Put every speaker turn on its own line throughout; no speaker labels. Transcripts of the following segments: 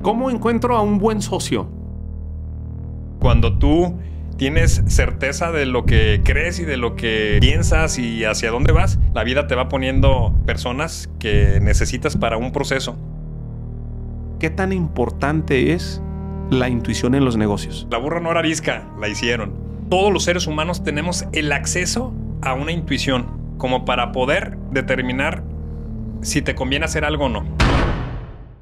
¿Cómo encuentro a un buen socio?
Cuando tú tienes certeza de lo que crees y de lo que piensas y hacia dónde vas, la vida te va poniendo personas que necesitas para un proceso.
¿Qué tan importante es la intuición en los negocios?
La burra no era arisca, la hicieron. Todos los seres humanos tenemos el acceso a una intuición como para poder determinar si te conviene hacer algo o no.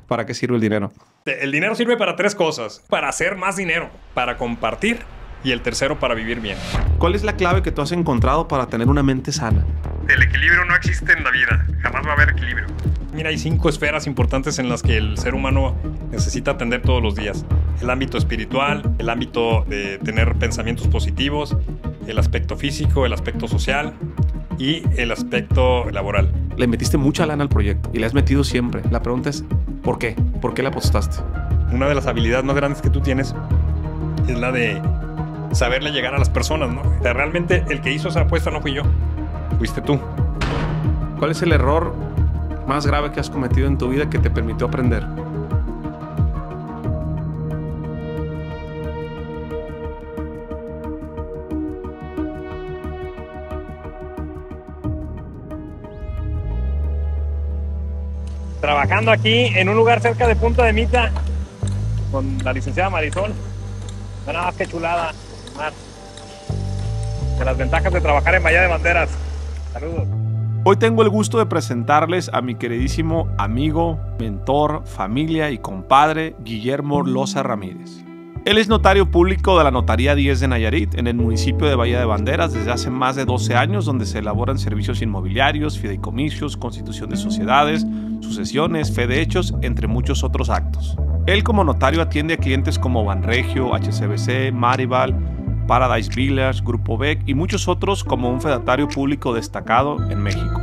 ¿Para qué sirve el dinero?
El dinero sirve para tres cosas. Para hacer más dinero, para compartir y el tercero para vivir bien.
¿Cuál es la clave que tú has encontrado para tener una mente sana?
El equilibrio no existe en la vida, jamás va a haber equilibrio. Mira, hay cinco esferas importantes en las que el ser humano necesita atender todos los días. El ámbito espiritual, el ámbito de tener pensamientos positivos, el aspecto físico, el aspecto social, y el aspecto laboral.
Le metiste mucha lana al proyecto y le has metido siempre. La pregunta es, ¿por qué? ¿Por qué la apostaste? Una de las habilidades más grandes que tú tienes es la de saberle llegar a las personas, ¿no? realmente el que hizo esa apuesta no fui yo, fuiste tú. ¿Cuál es el error más grave que has cometido en tu vida que te permitió aprender?
trabajando aquí en un lugar cerca de Punta de Mita con la licenciada Marisol. Nada más que chulada, Mar. De las ventajas de trabajar en Bahía de Banderas. Saludos.
Hoy tengo el gusto de presentarles a mi queridísimo amigo, mentor, familia y compadre Guillermo Loza Ramírez. Él es notario público de la Notaría 10 de Nayarit, en el municipio de Bahía de Banderas, desde hace más de 12 años, donde se elaboran servicios inmobiliarios, fideicomisos, constitución de sociedades, sucesiones, fe de hechos, entre muchos otros actos. Él como notario atiende a clientes como Banregio, HCBC, Marival, Paradise Village, Grupo Beck y muchos otros como un fedatario público destacado en México.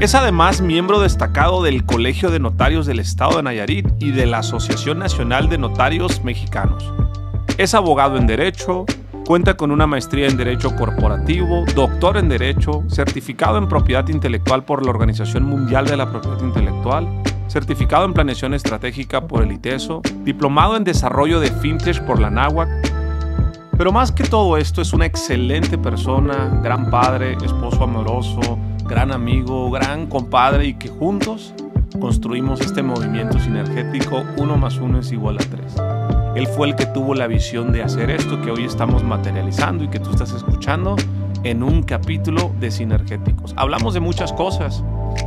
Es además miembro destacado del Colegio de Notarios del Estado de Nayarit y de la Asociación Nacional de Notarios Mexicanos. Es abogado en Derecho, cuenta con una maestría en Derecho Corporativo, doctor en Derecho, certificado en Propiedad Intelectual por la Organización Mundial de la Propiedad Intelectual, certificado en Planeación Estratégica por el ITESO, diplomado en Desarrollo de FinTech por la NAWAC. Pero más que todo esto, es una excelente persona, gran padre, esposo amoroso, gran amigo, gran compadre y que juntos construimos este movimiento sinergético uno más uno es igual a tres. Él fue el que tuvo la visión de hacer esto que hoy estamos materializando y que tú estás escuchando en un capítulo de Sinergéticos. Hablamos de muchas cosas,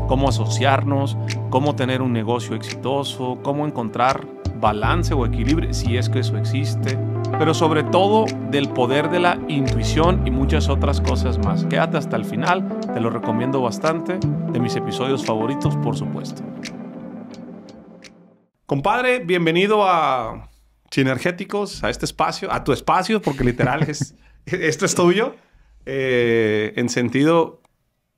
cómo asociarnos, cómo tener un negocio exitoso, cómo encontrar balance o equilibrio, si es que eso existe, pero sobre todo del poder de la intuición y muchas otras cosas más. Quédate hasta el final, te lo recomiendo bastante, de mis episodios favoritos, por supuesto. Compadre, bienvenido a sinergéticos a este espacio, a tu espacio, porque literal es, esto es tuyo, eh, en sentido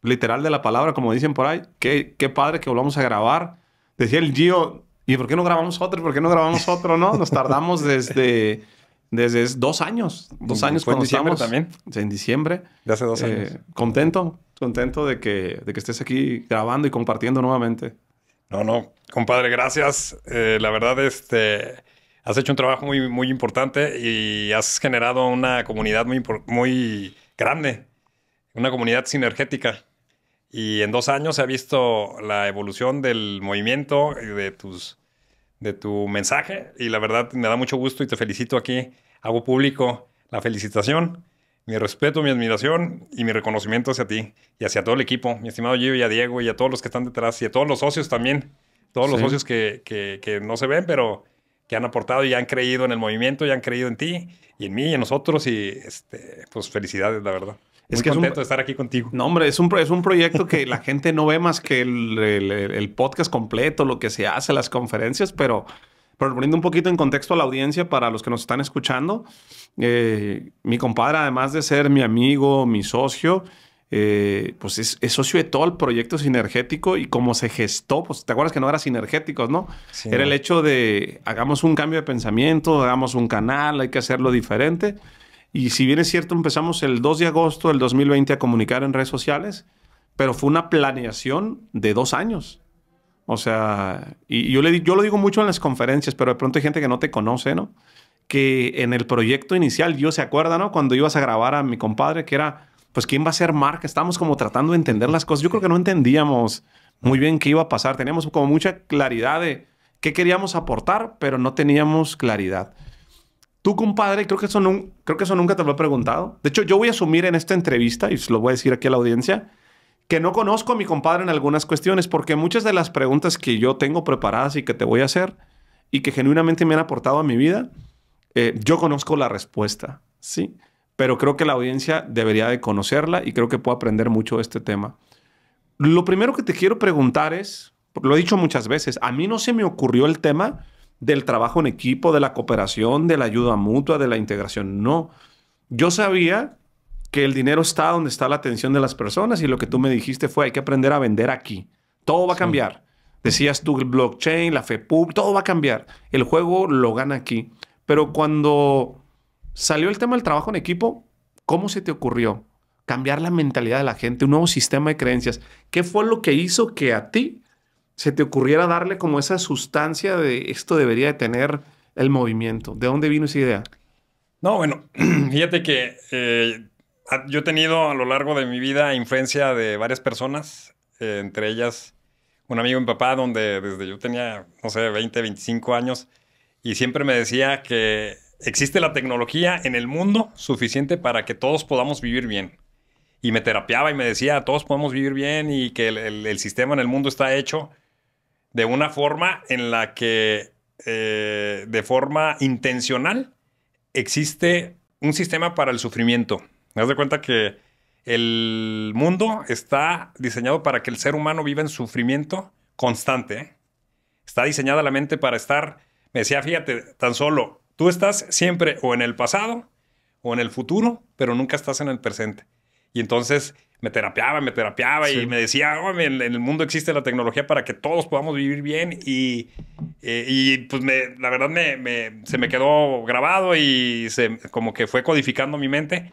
literal de la palabra, como dicen por ahí. Qué, padre que volvamos a grabar. Decía el Gio, ¿y por qué no grabamos otro? ¿Por qué no grabamos otro? No, nos tardamos desde, desde dos años. Dos años cuando en diciembre también. En diciembre. De hace dos eh, años. contento, contento de que, de que estés aquí grabando y compartiendo nuevamente. No, no, compadre,
gracias. Eh, la verdad, este, has hecho un trabajo muy, muy importante y has generado una comunidad muy, muy grande, una comunidad sinergética. Y en dos años se ha visto la evolución del movimiento y de, tus, de tu mensaje. Y la verdad me da mucho gusto y te felicito aquí. Hago público la felicitación, mi respeto, mi admiración y mi reconocimiento hacia ti y hacia todo el equipo, mi estimado Gio y a Diego y a todos los que están detrás y a todos los socios también. Todos los socios que, que, que no se ven, pero que han aportado y han creído en el movimiento, y han creído en ti y en mí y en nosotros. Y este, pues
felicidades, la verdad. es que es un,
estar aquí contigo.
No, hombre, es un, es un proyecto que la gente no ve más que el, podcast completo, lo que se hace, las conferencias, pero, pero poniendo un poquito en contexto a la audiencia para los que nos están escuchando, eh, mi compadre, además de ser mi amigo, mi socio, eh, pues es, socio de todo el proyecto sinergético y cómo se gestó, pues te acuerdas que no era sinergéticos, ¿no? era el hecho de hagamos un cambio de pensamiento, hagamos un canal, hay que hacerlo diferente. Y si bien es cierto, empezamos el 2 de agosto del 2020 a comunicar en redes sociales, pero fue una planeación de dos años. O sea, y yo, le, yo lo digo mucho en las conferencias, pero de pronto hay gente que no te conoce, ¿no? Que en el proyecto inicial, yo se acuerda, ¿no? Cuando ibas a grabar a mi compadre, que era pues ¿quién va a ser Mark? Estábamos como tratando de entender las cosas. Yo creo que no entendíamos muy bien qué iba a pasar. Teníamos como mucha claridad de qué queríamos aportar, pero no teníamos claridad. Tú, compadre, creo que, eso creo que eso nunca te lo he preguntado. De hecho, yo voy a asumir en esta entrevista, y lo voy a decir aquí a la audiencia, que no conozco a mi compadre en algunas cuestiones, porque muchas de las preguntas que yo tengo preparadas y que te voy a hacer y que genuinamente me han aportado a mi vida, eh, yo conozco la respuesta, ¿sí? pero creo que la audiencia debería de conocerla y creo que puedo aprender mucho de este tema. Lo primero que te quiero preguntar es, lo he dicho muchas veces, a mí no se me ocurrió el tema del trabajo en equipo, de la cooperación, de la ayuda mutua, de la integración. No, yo sabía que el dinero está donde está la atención de las personas y lo que tú me dijiste fue hay que aprender a vender aquí. Todo va a cambiar. Decías tú el blockchain, la FEPUB, todo va a cambiar. El juego lo gana aquí. Pero cuando Salió el tema del trabajo en equipo. ¿Cómo se te ocurrió cambiar la mentalidad de la gente, un nuevo sistema de creencias? ¿Qué fue lo que hizo que a ti se te ocurriera darle como esa sustancia de esto debería de tener el movimiento? ¿De dónde vino esa idea?
No, bueno, fíjate que eh, yo he tenido a lo largo de mi vida influencia de varias personas, eh, entre ellas un amigo en papá, donde desde yo tenía, no sé, 20, 25 años, y siempre me decía que Existe la tecnología en el mundo suficiente para que todos podamos vivir bien. Y me terapiaba y me decía, todos podemos vivir bien y que el, sistema en el mundo está hecho de una forma en la que, eh, de forma intencional, existe un sistema para el sufrimiento. Me das de cuenta que el mundo está diseñado para que el ser humano viva en sufrimiento constante. ¿eh? Está diseñada la mente para estar, me decía, fíjate, tan solo Tú estás siempre o en el pasado o en el futuro, pero nunca estás en el presente. Y entonces me terapiaba me terapeaba y me decía, oh, en, el mundo existe la tecnología para que todos podamos vivir bien. Y, eh, y pues me, la verdad se me quedó grabado y se, como que fue codificando mi mente.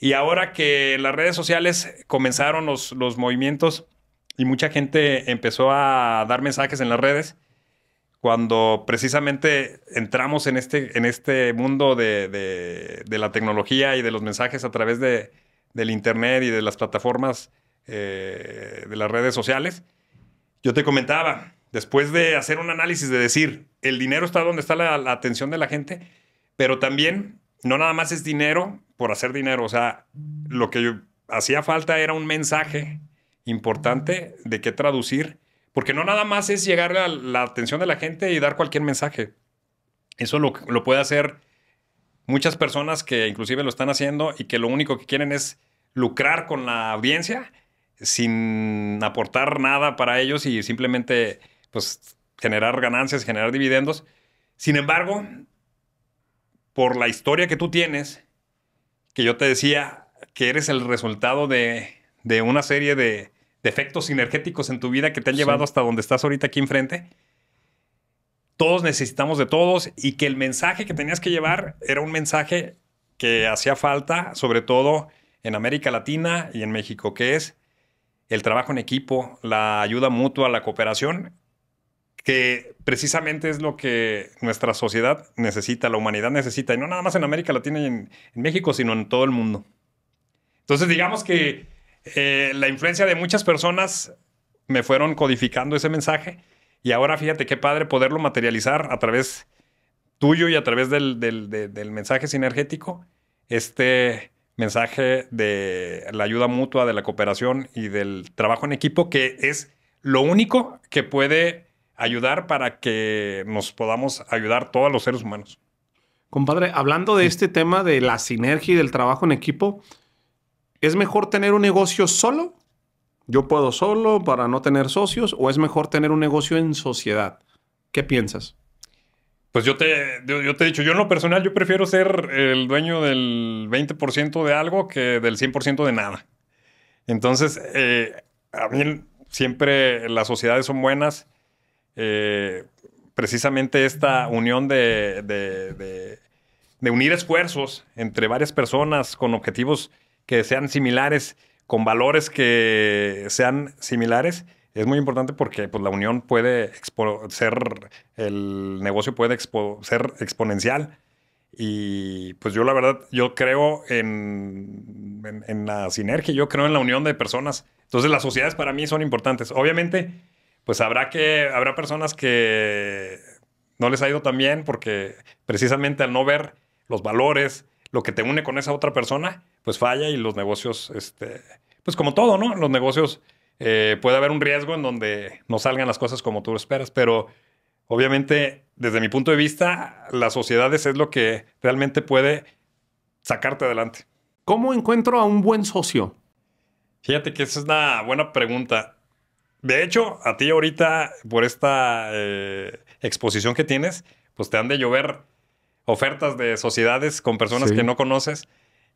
Y ahora que las redes sociales comenzaron los movimientos y mucha gente empezó a dar mensajes en las redes, cuando precisamente entramos en este, en este mundo de, la tecnología y de los mensajes a través de, del Internet y de las plataformas eh, de las redes sociales, yo te comentaba, después de hacer un análisis de decir, el dinero está donde está la, atención de la gente, pero también no nada más es dinero por hacer dinero, o sea, lo que hacía falta era un mensaje importante de qué traducir porque no nada más es llegar a la atención de la gente y dar cualquier mensaje. Eso lo, lo puede hacer muchas personas que inclusive lo están haciendo y que lo único que quieren es lucrar con la audiencia sin aportar nada para ellos y simplemente pues generar ganancias, generar dividendos. Sin embargo, por la historia que tú tienes, que yo te decía que eres el resultado de una serie de, defectos sinergéticos en tu vida que te han llevado hasta donde estás ahorita aquí enfrente. Todos necesitamos de todos y que el mensaje que tenías que llevar era un mensaje que hacía falta, sobre todo en América Latina y en México, que es el trabajo en equipo, la ayuda mutua, la cooperación, que precisamente es lo que nuestra sociedad necesita, la humanidad necesita, y no nada más en América Latina y en México, sino en todo el mundo. Entonces, digamos que eh, la influencia de muchas personas me fueron codificando ese mensaje y ahora fíjate qué padre poderlo materializar a través tuyo y a través del, del mensaje sinergético, este mensaje de la ayuda mutua, de la cooperación y del trabajo en equipo, que es lo único que puede ayudar para que nos podamos ayudar todos
los seres humanos. Compadre, hablando de este tema de la sinergia y del trabajo en equipo, ¿Es mejor tener un negocio solo? Yo puedo solo para no tener socios o es mejor tener un negocio en sociedad? ¿Qué piensas? Pues yo
te, he dicho, yo en lo personal yo prefiero ser el dueño del 20% de algo que del 100% de nada. Entonces, eh, a mí siempre las sociedades son buenas. Eh, precisamente esta unión de, de, unir esfuerzos entre varias personas con objetivos que sean similares, con valores que sean similares, es muy importante porque pues, la unión puede ser, el negocio puede ser exponencial. Y pues yo la verdad, yo creo en, la sinergia, yo creo en la unión de personas. Entonces las sociedades para mí son importantes. Obviamente, pues habrá que, habrá personas que no les ha ido tan bien porque precisamente al no ver los valores, lo que te une con esa otra persona, pues falla y los negocios, este, pues como todo, ¿no? Los negocios eh, puede haber un riesgo en donde no salgan las cosas como tú esperas, pero obviamente desde mi punto de vista, las sociedades es lo que realmente puede sacarte adelante. ¿Cómo encuentro a un buen socio? Fíjate que esa es una buena pregunta. De hecho, a ti ahorita, por esta eh, exposición que tienes, pues te han de llover ofertas de sociedades con personas que no conoces.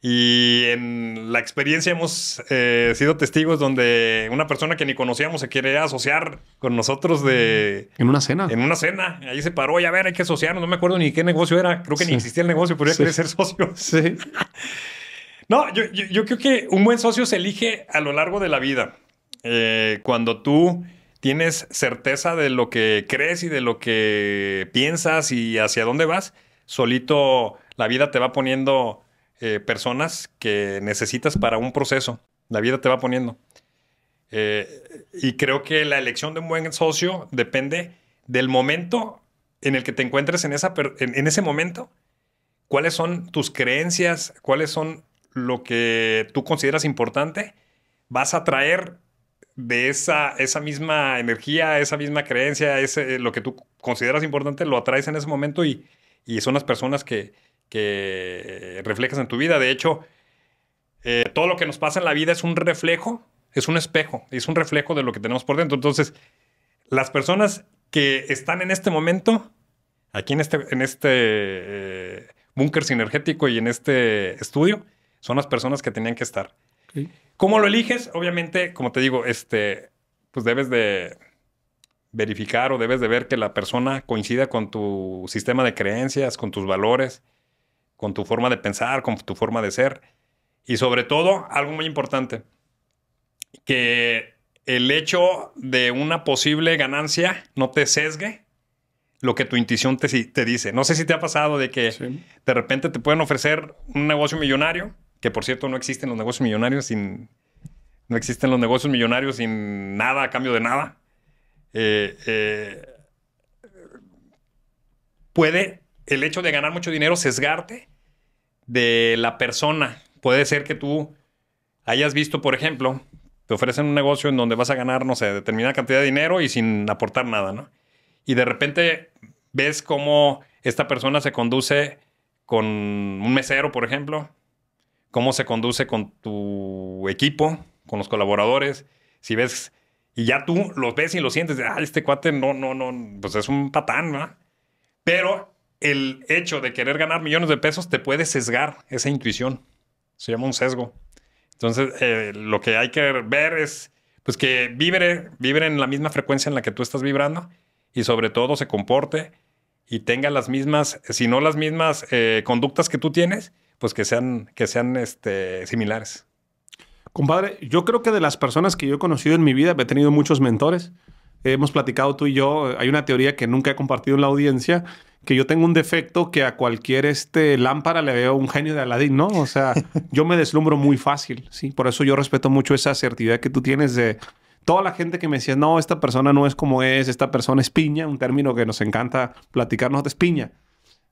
Y en la experiencia hemos eh, sido testigos donde una persona que ni conocíamos se quiere asociar con nosotros de...
Mm. En una cena. En una
cena. Ahí se paró y a ver, hay que asociarnos. No me acuerdo ni qué negocio era. Creo que ni existía el negocio, pero ya quería ser
socio. Sí.
no, yo, creo que un buen socio se elige a lo largo de la vida. Eh, cuando tú tienes certeza de lo que crees y de lo que piensas y hacia dónde vas, solito la vida te va poniendo eh, personas que necesitas para un proceso. La vida te va poniendo. Eh, y creo que la elección de un buen socio depende del momento en el que te encuentres en, esa ese momento. ¿Cuáles son tus creencias? ¿Cuáles son lo que tú consideras importante? Vas a traer de esa, esa misma energía, esa misma creencia, ese, eh, lo que tú consideras importante, lo atraes en ese momento y son las personas que, que reflejas en tu vida. De hecho, eh, todo lo que nos pasa en la vida es un reflejo, es un espejo, es un reflejo de lo que tenemos por dentro. Entonces, las personas que están en este momento, aquí en este, en este eh, búnker sinergético y en este estudio, son las personas que tenían que estar. ¿Cómo lo eliges? Obviamente, como te digo, este, pues debes de verificar o debes de ver que la persona coincida con tu sistema de creencias, con tus valores, con tu forma de pensar, con tu forma de ser. Y sobre todo, algo muy importante, que el hecho de una posible ganancia no te sesgue lo que tu intuición te, te dice. No sé si te ha pasado de que de repente te pueden ofrecer un negocio millonario, que por cierto no existen los negocios millonarios sin... No existen los negocios millonarios sin nada a cambio de nada. Eh, eh, puede el hecho de ganar mucho dinero sesgarte de la persona. Puede ser que tú hayas visto, por ejemplo, te ofrecen un negocio en donde vas a ganar, no sé, determinada cantidad de dinero y sin aportar nada, ¿no? Y de repente ves cómo esta persona se conduce con un mesero, por ejemplo, cómo se conduce con tu equipo, con los colaboradores, si ves, y ya tú los ves y los sientes, ah, este cuate no, no, no, pues es un patán, ¿no? Pero el hecho de querer ganar millones de pesos te puede sesgar esa intuición. Se llama un sesgo. Entonces, eh, lo que hay que ver es pues que vibre, en la misma frecuencia en la que tú estás vibrando y sobre todo se comporte y tenga las mismas, si no las mismas eh, conductas que tú tienes, pues que sean, que sean este,
similares. Compadre, yo creo que de las personas que yo he conocido en mi vida, he tenido muchos mentores, hemos platicado tú y yo, eh, hay una teoría que nunca he compartido en la audiencia, que yo tengo un defecto que a cualquier este, lámpara le veo un genio de Aladdin, ¿no? O sea, yo me deslumbro muy fácil, ¿sí? Por eso yo respeto mucho esa asertividad que tú tienes de toda la gente que me decía, no, esta persona no es como es, esta persona es piña, un término que nos encanta platicarnos de piña.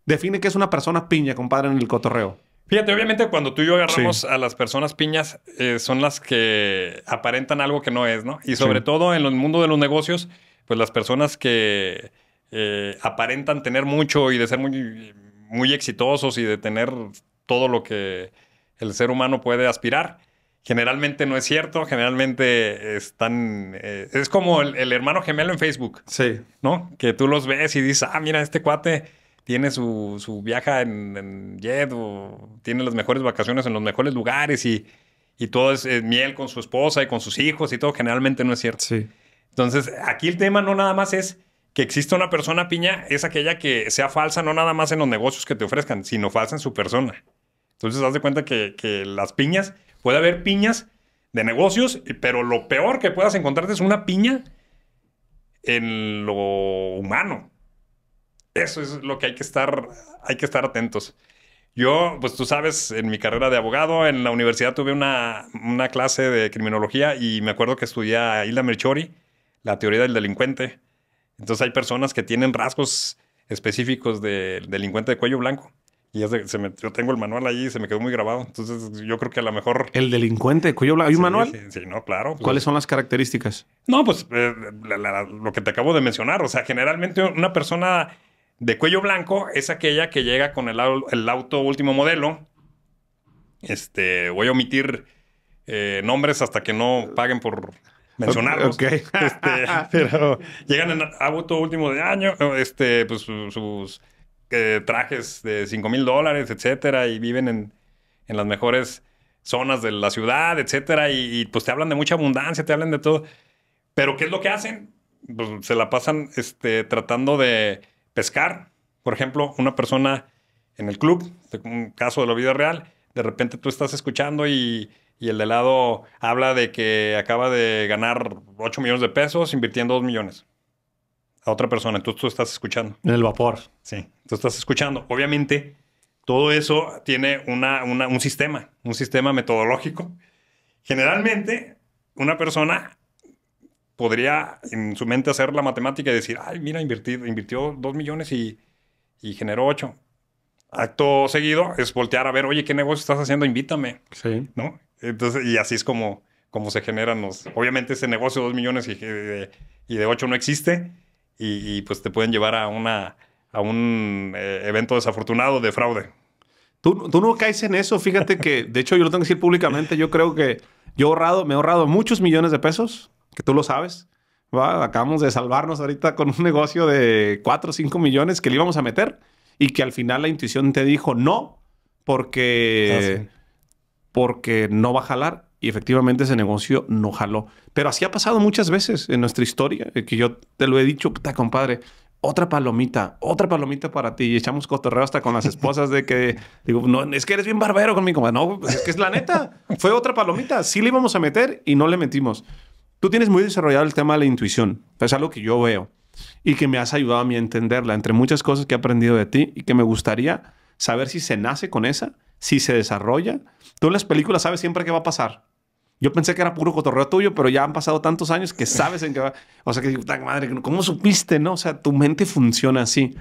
Define qué es una persona piña, compadre, en el cotorreo.
Fíjate, obviamente cuando tú y yo agarramos a las personas piñas, eh, son las que aparentan algo que no es, ¿no? Y sobre todo en el mundo de los negocios, pues las personas que eh, aparentan tener mucho y de ser muy, muy exitosos y de tener todo lo que el ser humano puede aspirar. Generalmente no es cierto, generalmente están... Eh, es como el, hermano gemelo en Facebook. Sí. ¿No? Que tú los ves y dices, ah, mira, este cuate tiene su, su viaja en, jet o tiene las mejores vacaciones en los mejores lugares y, todo es, es, miel con su esposa y con sus hijos y todo. Generalmente no es cierto. Sí. Entonces, aquí el tema no nada más es que existe una persona piña es aquella que sea falsa, no nada más en los negocios que te ofrezcan, sino falsa en su persona. Entonces, haz de cuenta que, las piñas, puede haber piñas de negocios, pero lo peor que puedas encontrarte es una piña en lo humano. Eso es lo que hay que estar, hay que estar atentos. Yo, pues tú sabes, en mi carrera de abogado, en la universidad tuve una, una clase de criminología y me acuerdo que estudié a Hilda Merchori, la teoría del delincuente. Entonces hay personas que tienen rasgos específicos del delincuente de cuello blanco. Y se, yo tengo el manual ahí y se me quedó muy grabado. Entonces yo creo que a lo mejor...
¿El delincuente de cuello blanco? ¿Hay un manual? Sí, no, claro. ¿Cuáles son las características?
No, pues eh, lo que te acabo de mencionar. O sea, generalmente una persona de cuello blanco es aquella que llega con el, auto último modelo. Este, voy a omitir eh, nombres hasta que no paguen por mencionarlos. Este, pero llegan en, a voto último de año, este, pues sus eh, trajes de 5 mil dólares, etcétera, y viven en, las mejores zonas de la ciudad, etcétera, y, pues te hablan de mucha abundancia, te hablan de todo. Pero ¿qué es lo que hacen? Pues se la pasan este, tratando de pescar. Por ejemplo, una persona en el club, un caso de la vida real, de repente tú estás escuchando y y el de lado habla de que acaba de ganar 8 millones de pesos invirtiendo 2 millones a otra persona. Entonces tú estás escuchando. En el vapor. Sí, tú estás escuchando. Obviamente, todo eso tiene una, un sistema, un sistema metodológico. Generalmente, una persona podría en su mente hacer la matemática y decir, ay, mira, invirtió 2 millones y, y generó 8. Acto seguido es voltear a ver, oye, ¿qué negocio estás haciendo? Invítame. Sí. ¿No? Entonces, y así es como, como se generan los... Obviamente ese negocio de 2 millones y de, y 8 no existe y, pues te pueden llevar a, una, a un eh,
evento desafortunado de fraude. Tú, tú no caes en eso, fíjate que, de hecho yo lo tengo que decir públicamente, yo creo que yo he ahorrado, me he ahorrado muchos millones de pesos, que tú lo sabes. Acabamos de salvarnos ahorita con un negocio de 4 o 5 millones que le íbamos a meter y que al final la intuición te dijo no, porque ah, porque no va a jalar y efectivamente ese negocio no jaló. Pero así ha pasado muchas veces en nuestra historia, eh, que yo te lo he dicho, puta compadre, otra palomita, otra palomita para ti. Y echamos cotorreo hasta con las esposas de que, digo, no, es que eres bien barbero conmigo. No, pues, es que es la neta, fue otra palomita, sí le íbamos a meter y no le metimos. Tú tienes muy desarrollado el tema de la intuición, es algo que yo veo y que me has ayudado a mí a entenderla, entre muchas cosas que he aprendido de ti y que me gustaría saber si se nace con esa si se desarrolla. Tú en las películas sabes siempre qué va a pasar. Yo pensé que era puro cotorreo tuyo, pero ya han pasado tantos años que sabes en qué va. O sea, que digo, madre, ¿cómo supiste, no? O sea, tu mente funciona así.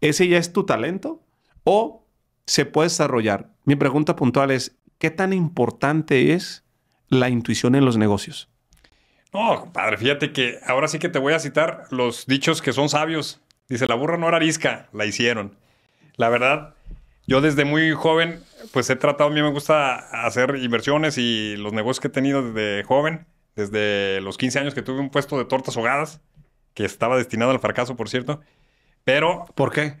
¿Ese ya es tu talento o se puede desarrollar? Mi pregunta puntual es, ¿qué tan importante es la intuición en los negocios?
No, padre fíjate que ahora sí que te voy a citar los dichos que son sabios. Dice, la burra no era arisca, la hicieron. La verdad, yo desde muy joven pues he tratado, a mí me gusta hacer inversiones y los negocios que he tenido desde joven, desde los 15 años que tuve un puesto de tortas ahogadas, que estaba destinado al fracaso, por cierto. Pero... ¿Por qué?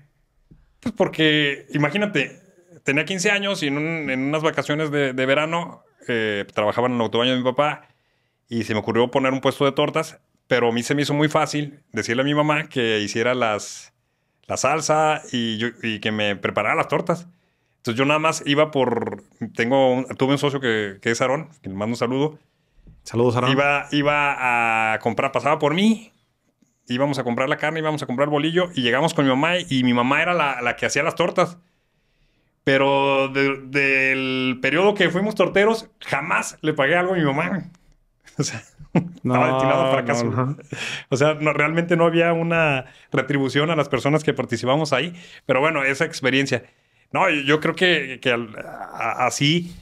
Pues porque, imagínate, tenía 15 años y en, unas vacaciones de, verano trabajaban eh, trabajaba en el baño de mi papá y se me ocurrió poner un puesto de tortas, pero a mí se me hizo muy fácil decirle a mi mamá que hiciera las, la salsa y, y que me preparara las tortas. Entonces yo nada más iba por. Tengo, tuve un socio que, es Aarón, que le mando un saludo. Saludos, Aarón. Iba, a comprar, pasaba por mí, íbamos a comprar la carne, íbamos a comprar el bolillo y llegamos con mi mamá y mi mamá era la, que hacía las tortas. Pero del periodo que fuimos torteros, jamás le pagué algo a mi mamá. O
sea, no, estaba destinado
O sea, realmente no había una retribución a las personas que participamos ahí. Pero bueno, esa experiencia. No, yo creo que, así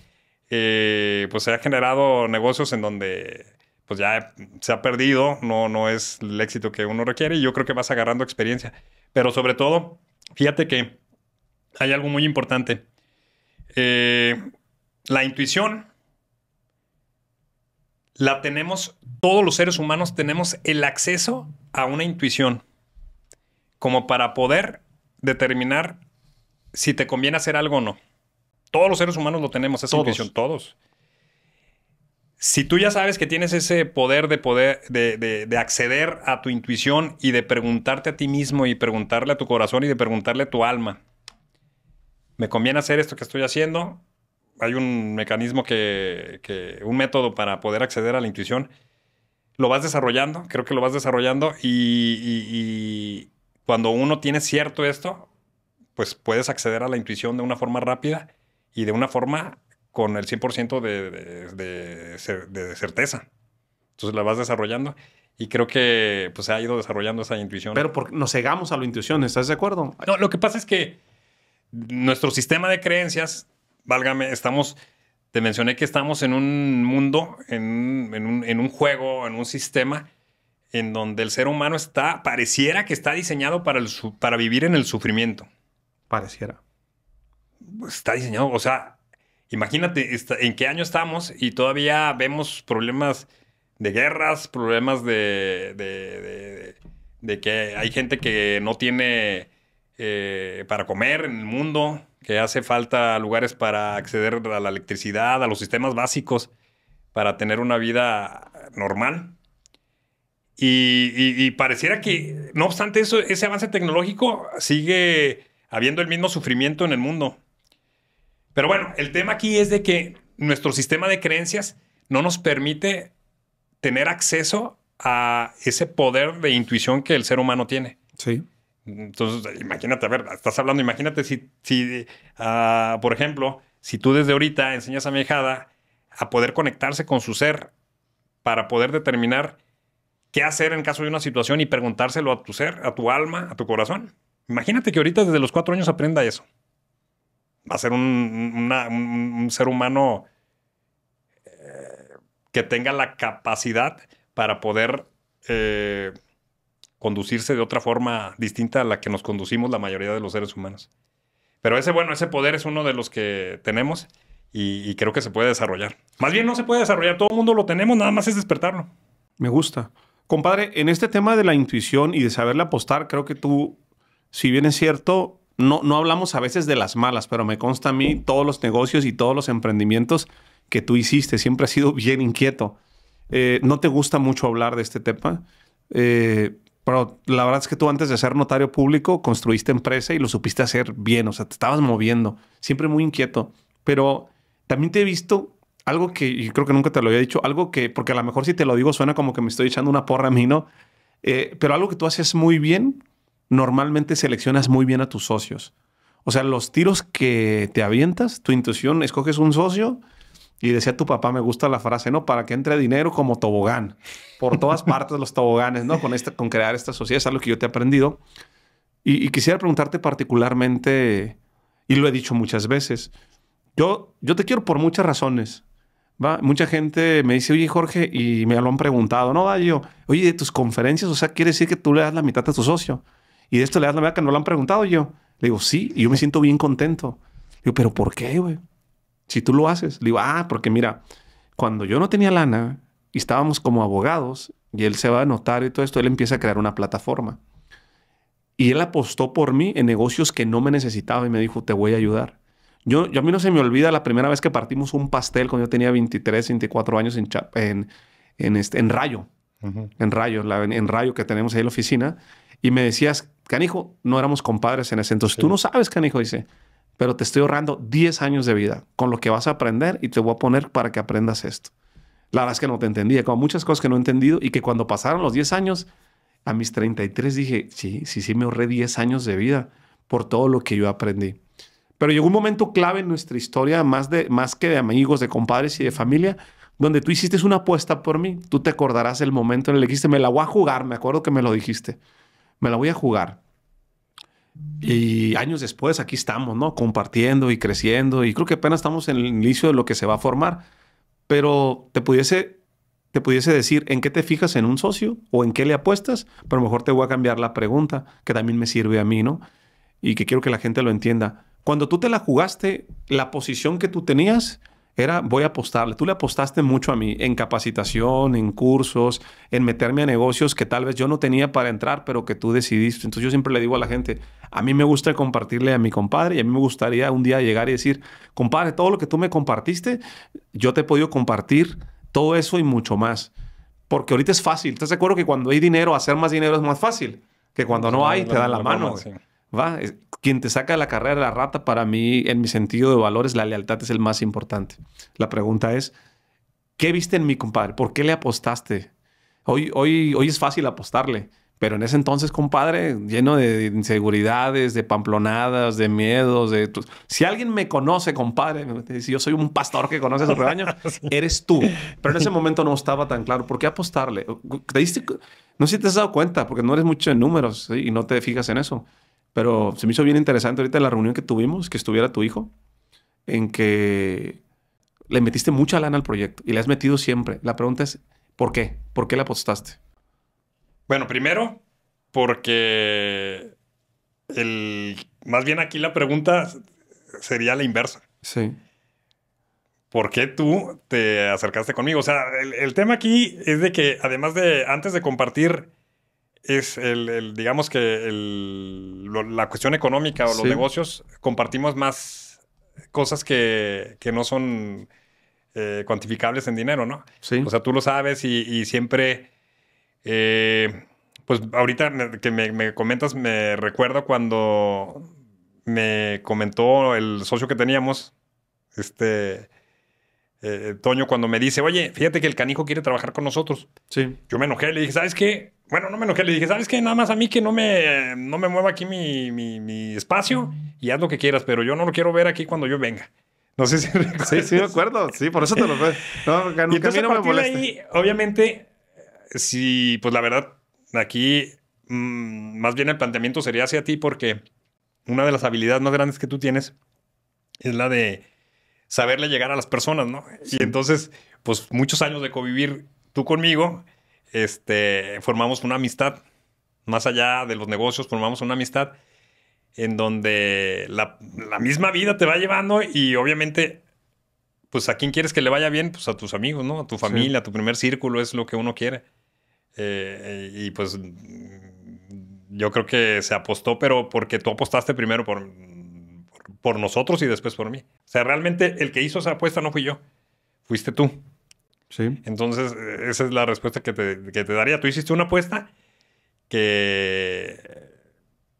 eh, pues se ha generado negocios en donde pues ya se ha perdido, no, no es el éxito que uno requiere y yo creo que vas agarrando experiencia. Pero sobre todo, fíjate que hay algo muy importante. Eh, la intuición la tenemos, todos los seres humanos tenemos el acceso a una intuición como para poder determinar si te conviene hacer algo o no. Todos los seres humanos lo tenemos, esa intuición, todos. Si tú ya sabes que tienes ese poder de poder de, acceder a tu intuición y de preguntarte a ti mismo y preguntarle a tu corazón y de preguntarle a tu alma, ¿me conviene hacer esto que estoy haciendo? Hay un mecanismo que, un método para poder acceder a la intuición. Lo vas desarrollando, creo que lo vas desarrollando y cuando uno tiene cierto esto, pues puedes acceder a la intuición de una forma rápida y de una forma con el 100% de, certeza. Entonces la vas desarrollando y creo que pues, se ha ido desarrollando esa intuición. Pero
nos cegamos a la intuición, ¿estás de acuerdo? No, lo que pasa es que
nuestro sistema de creencias, válgame, estamos, te mencioné que estamos en un mundo, en, un, juego, en un sistema en donde el ser humano está, pareciera que está diseñado para vivir en el sufrimiento. Pareciera. Está diseñado, o sea, imagínate en qué año estamos y todavía vemos problemas de guerras, problemas de, de, que hay gente que no tiene eh, para comer en el mundo, que hace falta lugares para acceder a la electricidad, a los sistemas básicos, para tener una vida normal. Y, y pareciera que, no obstante eso, ese avance tecnológico sigue habiendo el mismo sufrimiento en el mundo. Pero bueno, el tema aquí es de que nuestro sistema de creencias no nos permite tener acceso a ese poder de intuición que el ser humano tiene. Sí. Entonces, imagínate, a ver, estás hablando, imagínate si, si ah, por ejemplo, si tú desde ahorita enseñas a mi hijada a poder conectarse con su ser para poder determinar qué hacer en caso de una situación y preguntárselo a tu ser, a tu alma, a tu corazón. Imagínate que ahorita desde los cuatro años aprenda eso. Va a ser un, ser humano eh, que tenga la capacidad para poder eh, conducirse de otra forma distinta a la que nos conducimos la mayoría de los seres humanos. Pero ese, bueno, ese poder es uno de los que tenemos y, y creo que se puede desarrollar.
Más bien no se puede desarrollar, todo el mundo lo tenemos, nada más es despertarlo. Me gusta. Compadre, en este tema de la intuición y de saberle apostar, creo que tú si bien es cierto, no, no hablamos a veces de las malas, pero me consta a mí todos los negocios y todos los emprendimientos que tú hiciste, siempre has sido bien inquieto. Eh, no te gusta mucho hablar de este tema, eh, pero la verdad es que tú antes de ser notario público construiste empresa y lo supiste hacer bien, o sea, te estabas moviendo, siempre muy inquieto, pero también te he visto algo que y creo que nunca te lo había dicho, algo que, porque a lo mejor si te lo digo suena como que me estoy echando una porra a mí, ¿no? Eh, pero algo que tú haces muy bien, normalmente seleccionas muy bien a tus socios. O sea, los tiros que te avientas, tu intuición, escoges un socio y decía tu papá, me gusta la frase, ¿no? Para que entre dinero como tobogán. Por todas partes los toboganes, ¿no? Con, con crear esta sociedad, es algo que yo te he aprendido. Y, quisiera preguntarte particularmente, y lo he dicho muchas veces, yo, yo te quiero por muchas razones. ¿va? Mucha gente me dice, oye Jorge, y me lo han preguntado, ¿no? Va, yo, oye, de tus conferencias, o sea, quiere decir que tú le das la mitad a tu socio y de esto le das la que no lo han preguntado yo. Le digo, sí, y yo me siento bien contento. Le digo, pero ¿por qué, güey? Si tú lo haces. Le digo, ah, porque mira, cuando yo no tenía lana y estábamos como abogados y él se va a notar y todo esto, él empieza a crear una plataforma. Y él apostó por mí en negocios que no me necesitaba y me dijo, te voy a ayudar. Yo, yo a mí no se me olvida la primera vez que partimos un pastel cuando yo tenía 23, 24 años en, en, en, este, en Rayo. En Rayo, en, en Rayo que tenemos ahí en la oficina y me decías, canijo, no éramos compadres en ese entonces. Tú no sabes, canijo, dice, pero te estoy ahorrando 10 años de vida con lo que vas a aprender y te voy a poner para que aprendas esto. La verdad es que no te entendía, como muchas cosas que no he entendido y que cuando pasaron los 10 años, a mis 33 dije, sí, sí, sí, me ahorré 10 años de vida por todo lo que yo aprendí. Pero llegó un momento clave en nuestra historia, más, de, más que de amigos, de compadres y de familia, donde tú hiciste una apuesta por mí. Tú te acordarás el momento en el que dijiste, me la voy a jugar, me acuerdo que me lo dijiste me la voy a jugar. Y años después aquí estamos, ¿no? Compartiendo y creciendo y creo que apenas estamos en el inicio de lo que se va a formar. Pero te pudiese, te pudiese decir en qué te fijas en un socio o en qué le apuestas, pero mejor te voy a cambiar la pregunta, que también me sirve a mí, ¿no? Y que quiero que la gente lo entienda. Cuando tú te la jugaste, la posición que tú tenías, era voy a apostarle. Tú le apostaste mucho a mí en capacitación, en cursos, en meterme a negocios que tal vez yo no tenía para entrar, pero que tú decidiste. Entonces yo siempre le digo a la gente, a mí me gusta compartirle a mi compadre y a mí me gustaría un día llegar y decir, compadre, todo lo que tú me compartiste, yo te he podido compartir todo eso y mucho más. Porque ahorita es fácil. ¿Estás de que cuando hay dinero, hacer más dinero es más fácil? Que cuando no hay, te dan la mano. Va, quien te saca de la carrera de la rata, para mí, en mi sentido de valores, la lealtad es el más importante. La pregunta es, ¿qué viste en mi compadre? ¿Por qué le apostaste? Hoy, hoy, hoy es fácil apostarle, pero en ese entonces, compadre, lleno de inseguridades, de pamplonadas, de miedos, de... Si alguien me conoce, compadre, si yo soy un pastor que conoce a su rebaño, eres tú. Pero en ese momento no estaba tan claro. ¿Por qué apostarle? ¿Te No sé si te has dado cuenta, porque no eres mucho en números y no te fijas en eso. Pero se me hizo bien interesante ahorita la reunión que tuvimos, que estuviera tu hijo, en que le metiste mucha lana al proyecto y le has metido siempre. La pregunta es, ¿por qué? ¿Por qué la apostaste?
Bueno, primero, porque el, más bien aquí la pregunta sería la inversa. Sí. ¿Por qué tú te acercaste conmigo? O sea, el, el tema aquí es de que además de antes de compartir es el, digamos que la cuestión económica o los negocios, compartimos más cosas que, no son eh, cuantificables en dinero, ¿no? Sí. O sea, tú lo sabes y, siempre, eh, pues ahorita que me, comentas, me recuerdo cuando me comentó el socio que teníamos, este, eh, eh, Toño cuando me dice, oye, fíjate que el canijo quiere trabajar con nosotros. Sí. Yo me enojé, le dije, ¿sabes qué? Bueno, no me enojé, le dije, ¿sabes qué? Nada más a mí que no me, me mueva aquí mi, mi, espacio y haz lo que quieras, pero yo no lo quiero ver aquí cuando yo venga.
No sé si Sí, sí, de acuerdo. Sí, por eso te lo fue. No, y ahí,
obviamente, sí, pues la verdad, aquí mm, más bien el planteamiento sería hacia ti porque una de las habilidades más grandes que tú tienes es la de saberle llegar a las personas, ¿no? Y entonces, pues muchos años de convivir tú conmigo, este, formamos una amistad. Más allá de los negocios, formamos una amistad en donde la, misma vida te va llevando y obviamente, pues a quién quieres que le vaya bien, pues a tus amigos, ¿no? A tu familia, a tu primer círculo, es lo que uno quiere. Eh, y pues yo creo que se apostó, pero porque tú apostaste primero por por nosotros y después por mí. O sea, realmente el que hizo esa apuesta no fui yo, fuiste tú. Sí. Entonces, eh, esa es la respuesta que te, daría. Tú hiciste una apuesta que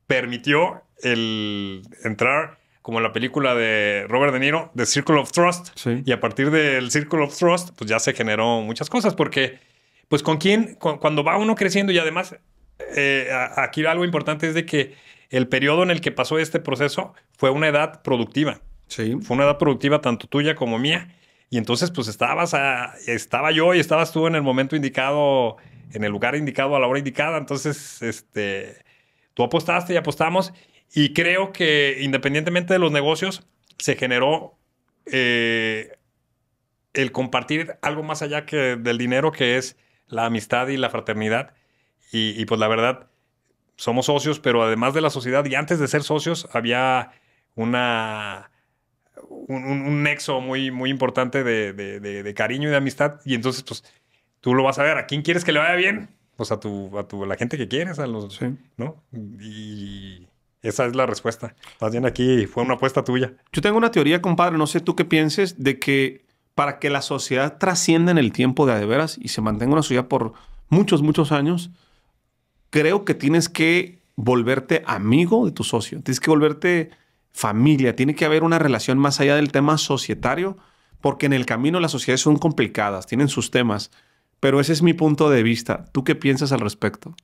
permitió el entrar como en la película de Robert De Niro, The Circle of Trust. Y a partir del Circle of Trust, pues ya se generó muchas cosas, porque pues con quién, cuando va uno creciendo y además eh, aquí algo importante es de que el periodo en el que pasó este proceso fue una edad productiva. Sí. Fue una edad productiva tanto tuya como mía. Y entonces, pues estabas, estaba yo y estabas tú en el momento indicado, en el lugar indicado, a la hora indicada. Entonces, este, tú apostaste y apostamos. Y creo que independientemente de los negocios, se generó eh, el compartir algo más allá que del dinero, que es la amistad y la fraternidad. y pues la verdad, somos socios, pero además de la sociedad y antes de ser socios había una, un, nexo muy, muy importante de, cariño y de amistad. Y entonces, pues, tú lo vas a ver. ¿A quién quieres que le vaya bien? Pues a tu, a tu, la gente que
quieres, a los, ¿no? Y esa es la respuesta. Más bien aquí fue una apuesta tuya. Yo tengo una teoría, compadre, no sé tú qué pienses, de que para que la sociedad trascienda en el tiempo de a de veras y se mantenga una sociedad por muchos, muchos años, creo que tienes que volverte amigo de tu socio, tienes que volverte familia, tiene que haber una relación más allá del tema societario, porque en el camino las sociedades son complicadas, tienen sus temas, pero ese es mi punto de vista. ¿Tú qué piensas al respecto?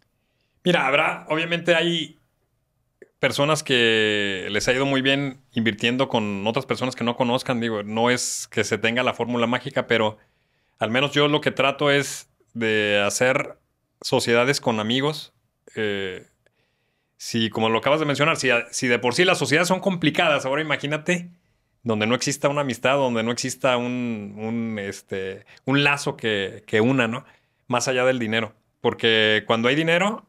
Mira, habrá, obviamente hay personas que les ha ido muy bien invirtiendo con otras personas que no conozcan, digo, no es que se tenga la fórmula mágica, pero al menos yo lo que trato es de hacer sociedades con amigos eh, si, como lo acabas de mencionar, si, de por sí las sociedades son complicadas, ahora imagínate donde no exista una amistad, donde no exista un, un, este, un lazo que, una, ¿no? Más allá del dinero. Porque cuando hay dinero,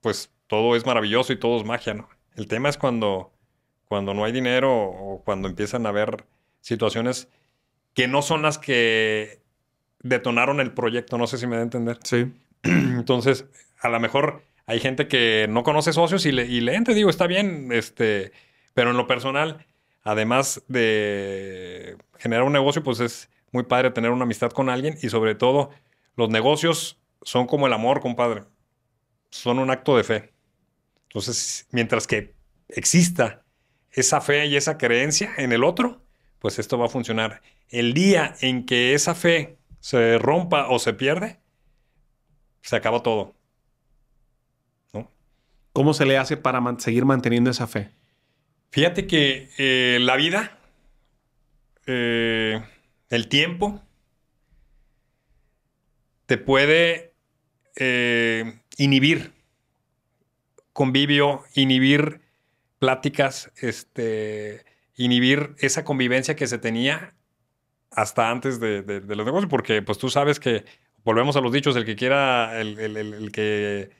pues todo es maravilloso y todo es magia, ¿no? El tema es cuando, cuando no hay dinero o cuando empiezan a haber situaciones que no son las que detonaron el proyecto, no sé si me da a entender. Sí. Entonces, a lo mejor hay gente que no conoce socios y, le, y digo, está bien, este, pero en lo personal, además de generar un negocio, pues es muy padre tener una amistad con alguien y sobre todo los negocios son como el amor, compadre. Son un acto de fe. Entonces, mientras que exista esa fe y esa creencia en el otro, pues esto va a funcionar. El día en que esa fe se rompa o se pierde, se acaba todo.
¿Cómo se le hace para seguir manteniendo esa fe?
Fíjate que eh, la vida, eh, el tiempo, te puede eh, inhibir convivio, inhibir pláticas, este, inhibir esa convivencia que se tenía hasta antes de, los negocios, porque pues tú sabes que, volvemos a los dichos, el que quiera, el que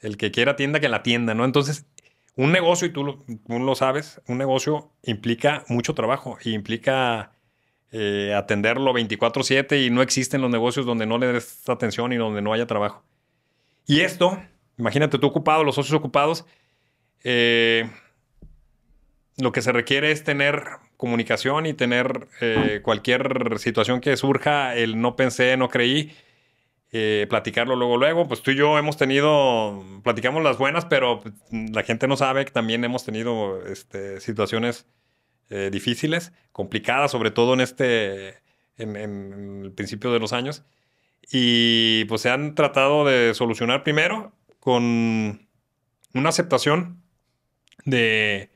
el que quiera tienda, que la tienda, ¿no? Entonces, un negocio, y tú lo, sabes, un negocio implica mucho trabajo y implica eh, atenderlo 24/7 y no existen los negocios donde no le des atención y donde no haya trabajo. Y esto, imagínate tú ocupado, los socios ocupados, eh, lo que se requiere es tener comunicación y tener eh, cualquier situación que surja, el no pensé, no creí, eh, platicarlo luego, luego. Pues tú y yo hemos tenido, platicamos las buenas, pero la gente no sabe que también hemos tenido este, situaciones eh, difíciles, complicadas, sobre todo en este, en, el principio de los años. Y pues se han tratado de solucionar primero con una aceptación de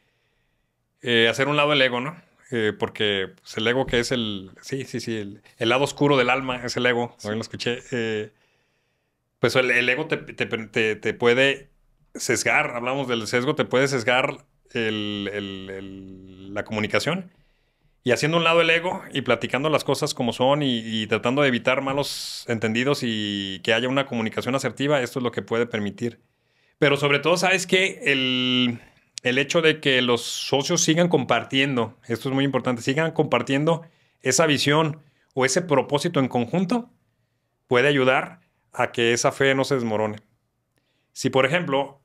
eh, hacer un lado el ego, ¿no? Eh, porque pues, el ego que es el, sí, sí, sí, el, lado oscuro del alma es el ego, también lo escuché, eh, pues el, ego te, te, te, puede sesgar, hablamos del sesgo, te puede sesgar la comunicación. Y haciendo un lado el ego y platicando las cosas como son y, y, tratando de evitar malos entendidos y que haya una comunicación asertiva, esto es lo que puede permitir. Pero sobre todo, ¿sabes que El el hecho de que los socios sigan compartiendo, esto es muy importante, sigan compartiendo esa visión o ese propósito en conjunto, puede ayudar a que esa fe no se desmorone. Si, por ejemplo,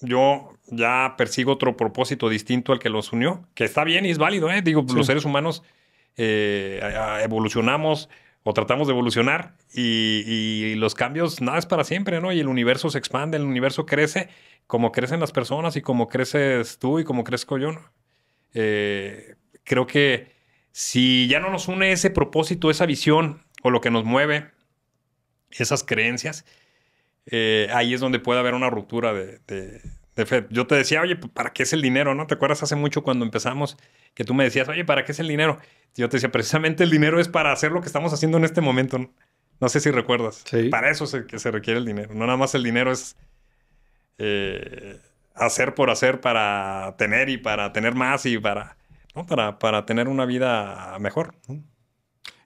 yo ya persigo otro propósito distinto al que los unió, que está bien y es válido, ¿eh? digo, los seres humanos eh, evolucionamos, o tratamos de evolucionar y, los cambios nada es para siempre, ¿no? Y el universo se expande, el universo crece, como crecen las personas y como creces tú y como crezco yo, ¿no? Eh, creo que si ya no nos une ese propósito, esa visión o lo que nos mueve, esas creencias, eh, ahí es donde puede haber una ruptura de, yo te decía, oye, pues, ¿para qué es el dinero? ¿No te acuerdas hace mucho cuando empezamos que tú me decías, oye, ¿para qué es el dinero? Yo te decía, precisamente el dinero es para hacer lo que estamos haciendo en este momento. No, sé si recuerdas. Para eso es que se requiere el dinero. No nada más el dinero es eh, hacer por hacer para tener y para tener más y para, para, tener una vida mejor.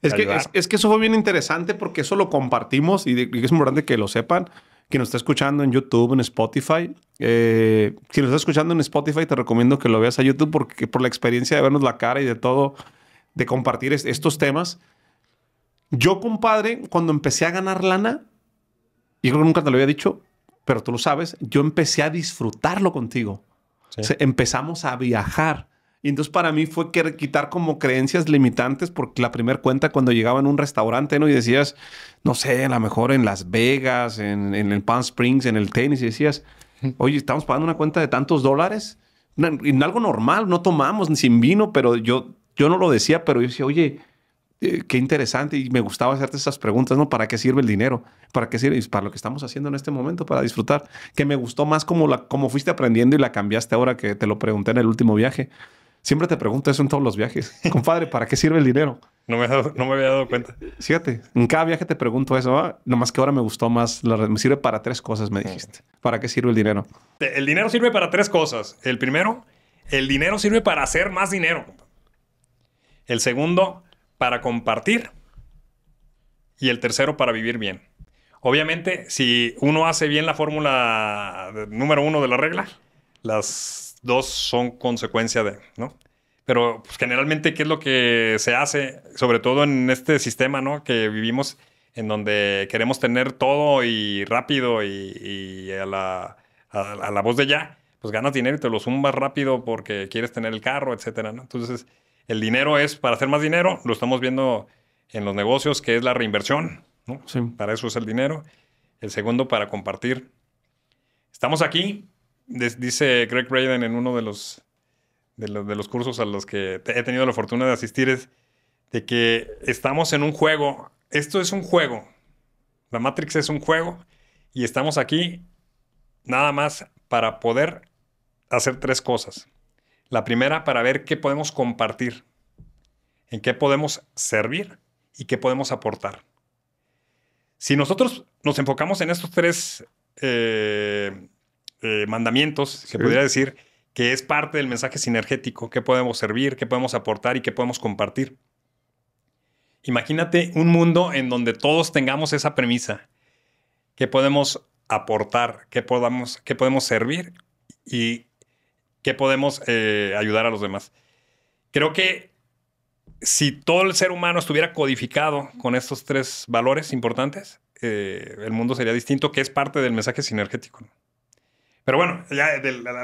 Es, que,
eso fue bien interesante porque eso lo compartimos y, y es importante que lo sepan quien nos está escuchando en YouTube, en Spotify. Eh, si nos está escuchando en Spotify, te recomiendo que lo veas a YouTube porque por la experiencia de vernos la cara y de todo, de compartir estos temas. Yo, compadre, cuando empecé a ganar lana, yo creo que nunca te lo había dicho, pero tú lo sabes, yo empecé a disfrutarlo contigo. empezamos a viajar. Y entonces para mí fue que quitar como creencias limitantes, porque la primera cuenta cuando llegaba en un restaurante, ¿no? Y decías, no sé, a lo mejor en Las Vegas, en, el Palm Springs, en el tenis, y decías, oye, estamos pagando una cuenta de tantos dólares, en algo normal, no tomamos ni sin vino, pero yo, yo no lo decía, pero yo decía, oye, eh, qué interesante y me gustaba hacerte esas preguntas, ¿no? ¿Para qué sirve el dinero? ¿Para qué sirve? Para lo que estamos haciendo en este momento, para disfrutar. Que me gustó más como, la, como fuiste aprendiendo y la cambiaste ahora que te lo pregunté en el último viaje. Siempre te pregunto eso en todos los viajes. Compadre, ¿para qué sirve el dinero? No me, había dado cuenta. Fíjate, en cada viaje te pregunto eso. ¿ah? Nomás que ahora me gustó más. me sirve para tres cosas, me dijiste. ¿Para qué sirve el dinero?
Eh, el dinero sirve para tres cosas. El primero, el dinero sirve para hacer más dinero. El segundo, para compartir. Y el tercero, para vivir bien. Obviamente, si uno hace bien la fórmula número uno de la regla, las dos son consecuencia de, ¿no? Pero pues, generalmente, ¿qué es lo que se hace? Sobre todo en este sistema, ¿no? Que vivimos en donde queremos tener todo y rápido y, a, la, voz de ya, pues ganas dinero y te lo zumbas rápido porque quieres tener el carro, etcétera, Entonces, el dinero es para hacer más dinero, lo estamos viendo en los negocios, que es la reinversión, ¿no? Para eso es el dinero. El segundo, para compartir. Estamos aquí dice Greg Braden en uno de los, de los, cursos a los que he tenido la fortuna de asistir es de que estamos en un juego. Esto es un juego. La Matrix es un juego y estamos aquí nada más para poder hacer tres cosas. La primera, para ver qué podemos compartir, en qué podemos servir y qué podemos aportar. Si nosotros nos enfocamos en estos tres eh, eh, mandamientos, se podría decir, que es parte del mensaje sinergético, qué podemos servir, qué podemos aportar y qué podemos compartir. Imagínate un mundo en donde todos tengamos esa premisa, que podemos aportar, que podamos, podemos servir y que podemos eh, ayudar a los demás. Creo que si todo el ser humano estuviera codificado con estos tres valores importantes, eh, el mundo sería distinto, que es parte del mensaje sinergético.
Pero bueno, ya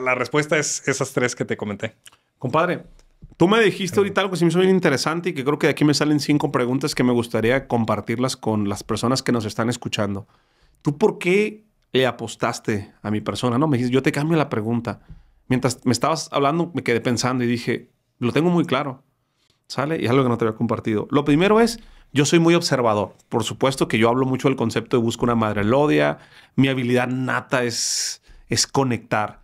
la, respuesta es esas tres que te comenté. Compadre, tú me dijiste ahorita algo que se me hizo interesante y que creo que de aquí me salen cinco preguntas que me gustaría compartirlas con las personas que nos están escuchando. ¿Tú por qué le apostaste a mi persona? No, me dijiste, yo te cambio la pregunta. Mientras me estabas hablando, me quedé pensando y dije, lo tengo muy claro. ¿Sale? Y algo que no te había compartido. Lo primero es, yo soy muy observador. Por supuesto que yo hablo mucho del concepto de busco una madre elodia. Mi habilidad nata es es conectar.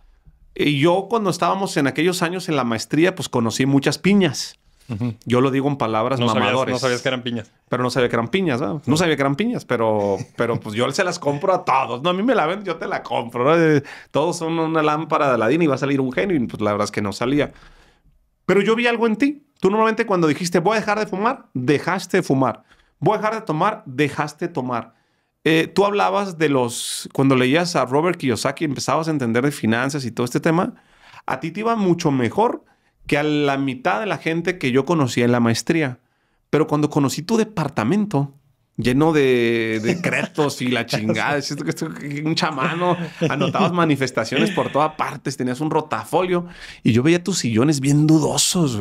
Y yo cuando estábamos en aquellos años en la maestría, pues conocí muchas piñas. Yo lo digo en palabras mamadores. no sabías que eran piñas. Pero no sabía que eran piñas, ¿no? No sabía que eran piñas, pero, pero pues yo se las compro a todos. No, a mí me la ven, yo te la compro. Eh, todos son una lámpara de Aladín y va a salir un genio. Y pues la verdad es que no salía. Pero yo vi algo en ti. Tú normalmente cuando dijiste voy a dejar de fumar, dejaste de fumar. Voy a dejar de tomar, dejaste de tomar. Eh, tú hablabas de los, cuando leías a Robert Kiyosaki, empezabas a entender de finanzas y todo este tema, a ti te iba mucho mejor que a la mitad de la gente que yo conocía en la maestría. Pero cuando conocí tu departamento, lleno de decretos y la chingada. un chamano, anotabas manifestaciones por todas partes, tenías un rotafolio y yo veía tus sillones bien dudosos,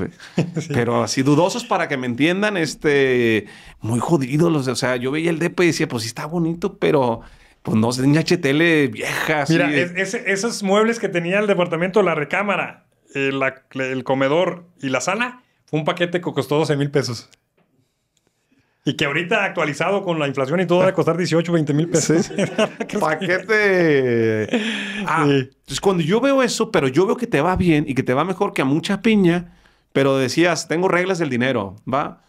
Pero así dudosos para que me entiendan, este, muy jodidos. Los, o sea, yo veía el depo y decía, pues sí está bonito, pero pues no sé, HTL vieja. Mira,
esos muebles que tenía el departamento, la recámara, el, eh, el comedor y la sala, fue un paquete que costó 12 mil pesos. Y que ahorita actualizado con la inflación y todo va a costar 18, 20 mil pesos.
Paquete. Ah, Entonces, cuando yo veo eso, pero yo veo que te va bien y que te va mejor que a mucha piña, pero decías, tengo reglas del dinero, ¿va?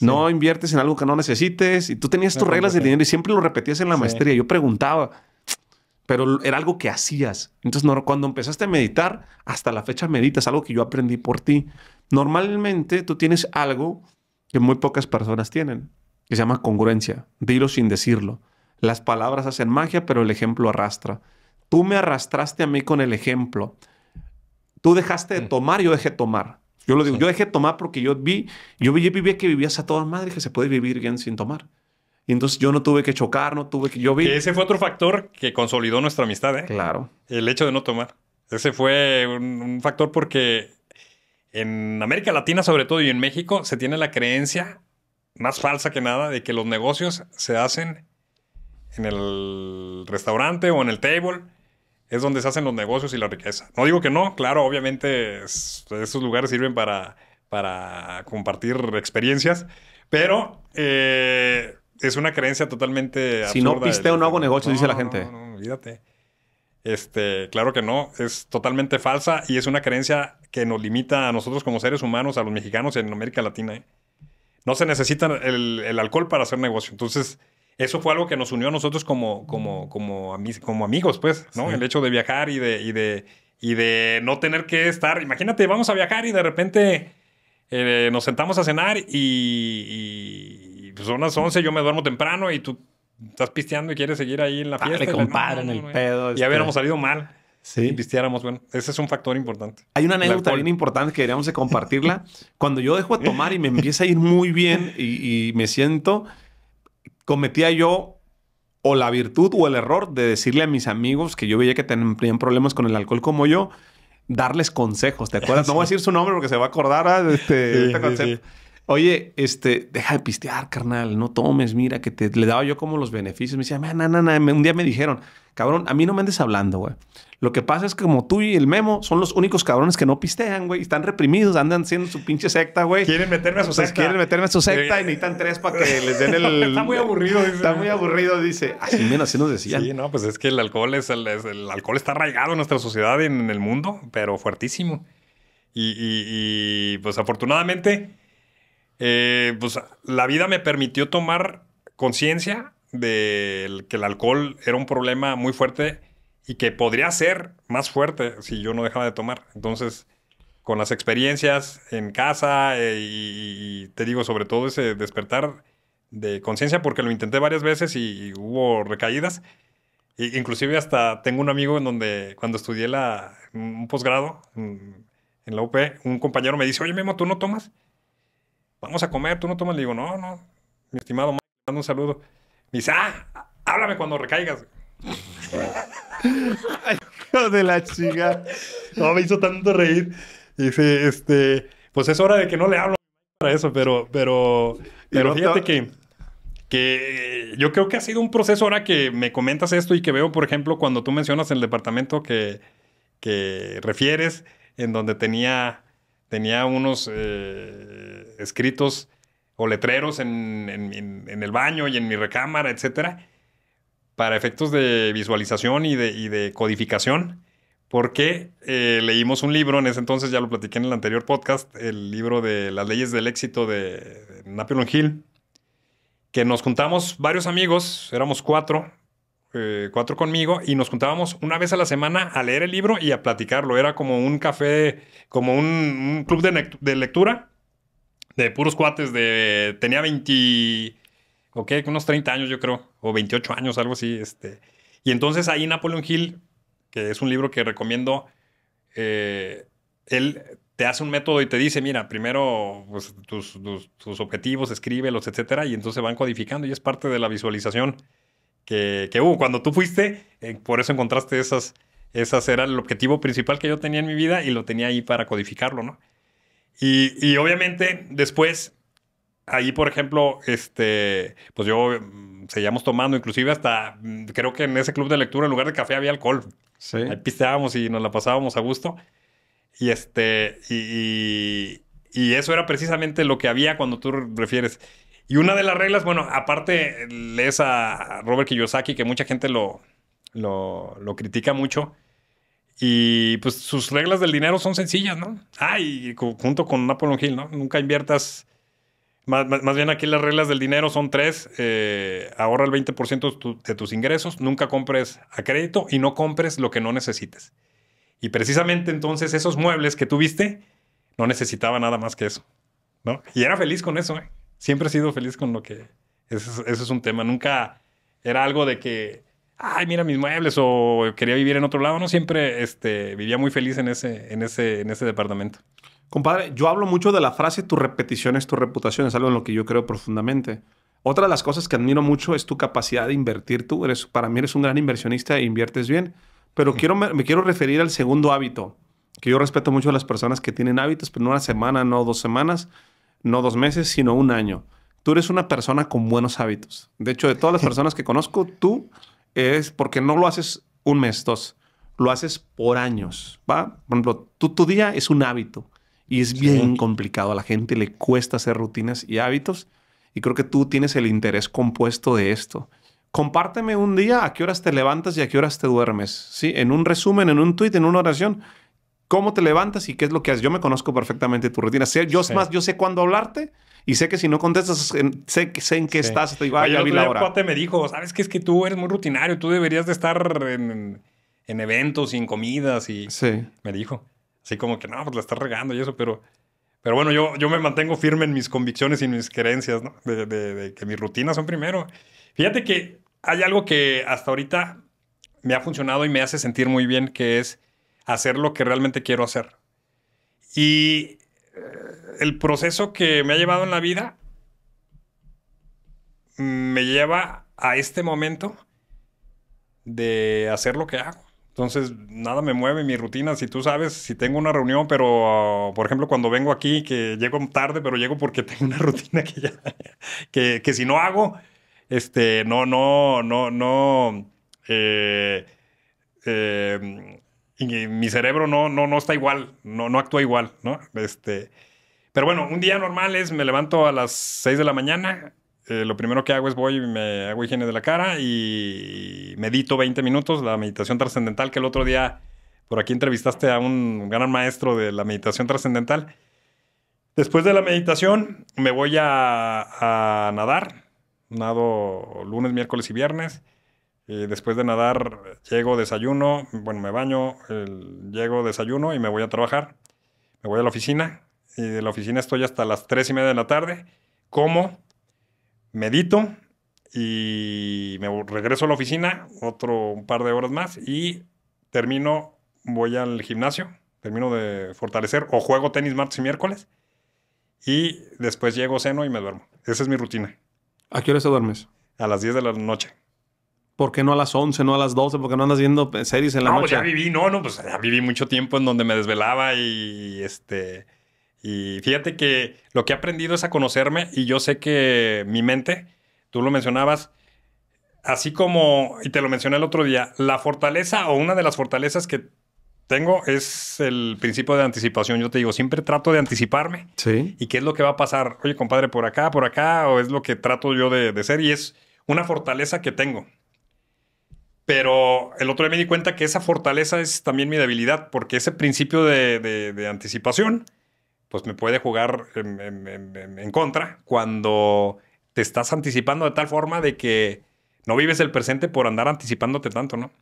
No inviertes en algo que no necesites. Y tú tenías tus reglas del dinero y siempre lo repetías en la maestría. Yo preguntaba, pero era algo que hacías. Entonces, cuando empezaste a meditar, hasta la fecha meditas, algo que yo aprendí por ti. Normalmente tú tienes algo que muy pocas personas tienen se llama congruencia. Dilo sin decirlo. Las palabras hacen magia, pero el ejemplo arrastra. Tú me arrastraste a mí con el ejemplo. Tú dejaste de mm. tomar, yo dejé tomar. Yo lo digo, yo dejé tomar porque yo vi, yo vi, vivía que vivías a toda madre que se puede vivir bien sin tomar. Y entonces yo no tuve que chocar, no tuve que. Yo vi. ese
fue otro factor que consolidó nuestra amistad, ¿eh? Claro. El hecho de no tomar. Ese fue un factor porque en América Latina, sobre todo, y en México, se tiene la creencia más falsa que nada de que los negocios se hacen en el restaurante o en el table. Es donde se hacen los negocios y la riqueza. No digo que no, claro, obviamente estos esos lugares sirven para, para compartir experiencias, pero eh, es una creencia totalmente absurda. Si no pisteo, no hago negocios, dice la gente. olvídate. Este, claro que no, es totalmente falsa y es una creencia que nos limita a nosotros como seres humanos, a los mexicanos en América Latina. ¿eh? no se necesita el, alcohol para hacer negocio. Entonces, eso fue algo que nos unió a nosotros como, como, como, amigos, pues, ¿no? El hecho de viajar y de, y, de, y de no tener que estar. Imagínate, vamos a viajar y de repente eh, nos sentamos a cenar y, pues, son las 11, yo me duermo temprano y tú estás pisteando y quieres seguir ahí en la fiesta. compadre, Ya hubiéramos este.
salido mal sí. pisteáramos, Bueno, ese es un factor importante. Hay una anécdota bien importante que queríamos compartirla. Cuando yo dejo de tomar y me empieza a ir muy bien y, me siento, cometía yo o la virtud o el error de decirle a mis amigos que yo veía que tenían problemas con el alcohol como yo, darles consejos, ¿te acuerdas? No voy a decir su nombre porque se va a acordar ah, este, este Oye, este, deja de pistear, carnal, no tomes, mira, que te le daba yo como los beneficios. Me decía, no, no, no, un día me dijeron, Cabrón, a mí no me andes hablando, güey. Lo que pasa es que como tú y el Memo son los únicos cabrones que no pistean, güey. Están reprimidos, andan siendo su pinche secta, güey. Quieren meterme a su secta. Quieren meterme a su secta y necesitan tres para que les den el... Está muy aburrido. Dice. Está muy aburrido, dice. Así menos, nos decía
Sí, no, pues es que el alcohol, es el, alcohol está arraigado en nuestra sociedad y en, el mundo, pero fuertísimo. Y, pues afortunadamente, eh, pues la vida me permitió tomar conciencia de que el alcohol era un problema muy fuerte y que podría ser más fuerte si yo no dejaba de tomar. Entonces, con las experiencias en casa eh, y, te digo, sobre todo ese despertar de conciencia, porque lo intenté varias veces y, hubo recaídas. inclusive hasta tengo un amigo en donde cuando estudié la, un posgrado en, en, la UP, un compañero me dice, oye Memo, ¿tú no tomas? Vamos a comer, ¿tú no tomas? Le digo, no, no, mi estimado, mando un saludo. Me dice, ah, háblame cuando recaigas. Ay, hijo de la chica. No, me hizo tanto reír. dice, este, pues es hora de que no le hablo para eso, pero, pero, pero fíjate que, que yo creo que ha sido un proceso ahora que me comentas esto y que veo, por ejemplo, cuando tú mencionas el departamento que, refieres, en donde tenía, tenía unos eh, escritos o letreros en, el baño y en mi recámara, etcétera, para efectos de visualización y de, codificación, porque eh, leímos un libro, en ese entonces ya lo platiqué en el anterior podcast, el libro de Las leyes del éxito de, Napoleon Hill, que nos juntamos varios amigos, éramos cuatro, eh, cuatro conmigo y nos juntábamos una vez a la semana a leer el libro y a platicarlo. Era como un café, como un, club de, lectura de puros cuates de... Tenía 20... Ok, unos 30 años yo creo, o 28 años, algo así. Este. Y entonces ahí Napoleon Hill, que es un libro que recomiendo, eh, él te hace un método y te dice, mira, primero pues, tus, objetivos, escríbelos, etcétera, y entonces van codificando y es parte de la visualización que, hubo. Cuando tú fuiste, eh, por eso encontraste esas, esas era el objetivo principal que yo tenía en mi vida y lo tenía ahí para codificarlo, ¿no? Y, obviamente después, ahí por ejemplo, este, pues yo mm, seguíamos tomando, inclusive hasta, mm, creo que en ese club de lectura en lugar de café había alcohol. Sí. Ahí pisteábamos y nos la pasábamos a gusto. Y este, y, eso era precisamente lo que había cuando tú refieres. Y una de las reglas, bueno, aparte lees a Robert Kiyosaki, que mucha gente lo, lo critica mucho. Y pues sus reglas del dinero son sencillas, ¿no? Ah, y junto con Napoleon Hill, ¿no? Nunca inviertas. Más, bien aquí las reglas del dinero son tres. Eh, ahorra el 20% de, tus ingresos, nunca compres a crédito y no compres lo que no necesites. Y precisamente entonces esos muebles que tuviste no necesitaba nada más que eso, ¿no? Y era feliz con eso, ¿eh? Siempre he sido feliz con lo que... eso es un tema. Nunca era algo de que ay, mira mis muebles o quería vivir
en otro lado, ¿no? Siempre este, vivía muy feliz en ese, en, ese, en ese departamento. Compadre, yo hablo mucho de la frase tu repetición es tu reputación, es algo en lo que yo creo profundamente. Otra de las cosas que admiro mucho es tu capacidad de invertir. Tú eres, para mí eres un gran inversionista e inviertes bien. Pero quiero, me quiero referir al segundo hábito, que yo respeto mucho a las personas que tienen hábitos, pero no una semana, no dos semanas, no dos meses, sino un año. Tú eres una persona con buenos hábitos. De hecho, de todas las personas que conozco, tú es porque no lo haces un mes, dos, lo haces por años, ¿va? Por ejemplo, tu, tu día es un hábito y es bien complicado. A la gente le cuesta hacer rutinas y hábitos y creo que tú tienes el interés compuesto de esto. Compárteme un día a qué horas te levantas y a qué horas te duermes, ¿sí? En un resumen, en un tweet, en una oración cómo te levantas y qué es lo que haces. Yo me conozco perfectamente tu rutina. yo, más, yo sé cuándo hablarte y sé que si no contestas, sé, en qué estás. Te ah, digo, ya vi me
dijo, sabes que es que tú eres muy rutinario, tú deberías de estar en, eventos y en comidas y sí. me dijo. Así como que no, pues la estás regando y eso, pero... Pero bueno, yo, yo me mantengo firme en mis convicciones y en mis creencias, ¿no? de que mis rutinas son primero. Fíjate que hay algo que hasta ahorita me ha funcionado y me hace sentir muy bien, que es hacer lo que realmente quiero hacer. Y eh, el proceso que me ha llevado en la vida me lleva a este momento de hacer lo que hago. Entonces, nada me mueve mi rutina. Si tú sabes, si tengo una reunión, pero, ah, por ejemplo, cuando vengo aquí, que llego tarde, pero llego porque tengo una rutina que ya, que, si no hago, este, no, no, no, no, eh, eh, mi cerebro no, no, no está igual, no, no actúa igual, ¿no? Este, pero bueno, un día normal es, me levanto a las 6 de la mañana, eh, lo primero que hago es voy y me hago higiene de la cara y medito 20 minutos, la meditación trascendental, que el otro día por aquí entrevistaste a un gran maestro de la meditación trascendental. Después de la meditación me voy a, a nadar, nado lunes, miércoles y viernes después de nadar, llego, desayuno, bueno, me baño, el, llego, desayuno y me voy a trabajar. Me voy a la oficina y de la oficina estoy hasta las tres y media de la tarde. Como, medito y me regreso a la oficina otro un par de horas más y termino, voy al gimnasio, termino de fortalecer o juego tenis martes y miércoles
y después llego, ceno y me duermo. Esa es mi rutina. ¿A qué hora se duermes? A las 10 de la noche. ¿Por qué no a las 11, no a las 12? ¿Por qué no andas viendo series en la pues noche? No, ya
viví, no, no, pues ya viví mucho tiempo en donde me desvelaba y este. Y fíjate que lo que he aprendido es a conocerme y yo sé que mi mente, tú lo mencionabas, así como, y te lo mencioné el otro día, la fortaleza o una de las fortalezas que tengo es el principio de anticipación. Yo te digo, siempre trato de anticiparme. Sí. ¿Y qué es lo que va a pasar? Oye, compadre, por acá, por acá, o es lo que trato yo de ser y es una fortaleza que tengo. Pero el otro día me di cuenta que esa fortaleza es también mi debilidad, porque ese principio de, anticipación, pues me puede jugar en, contra cuando te estás anticipando de tal forma de que no vives el presente por andar anticipándote tanto, ¿no?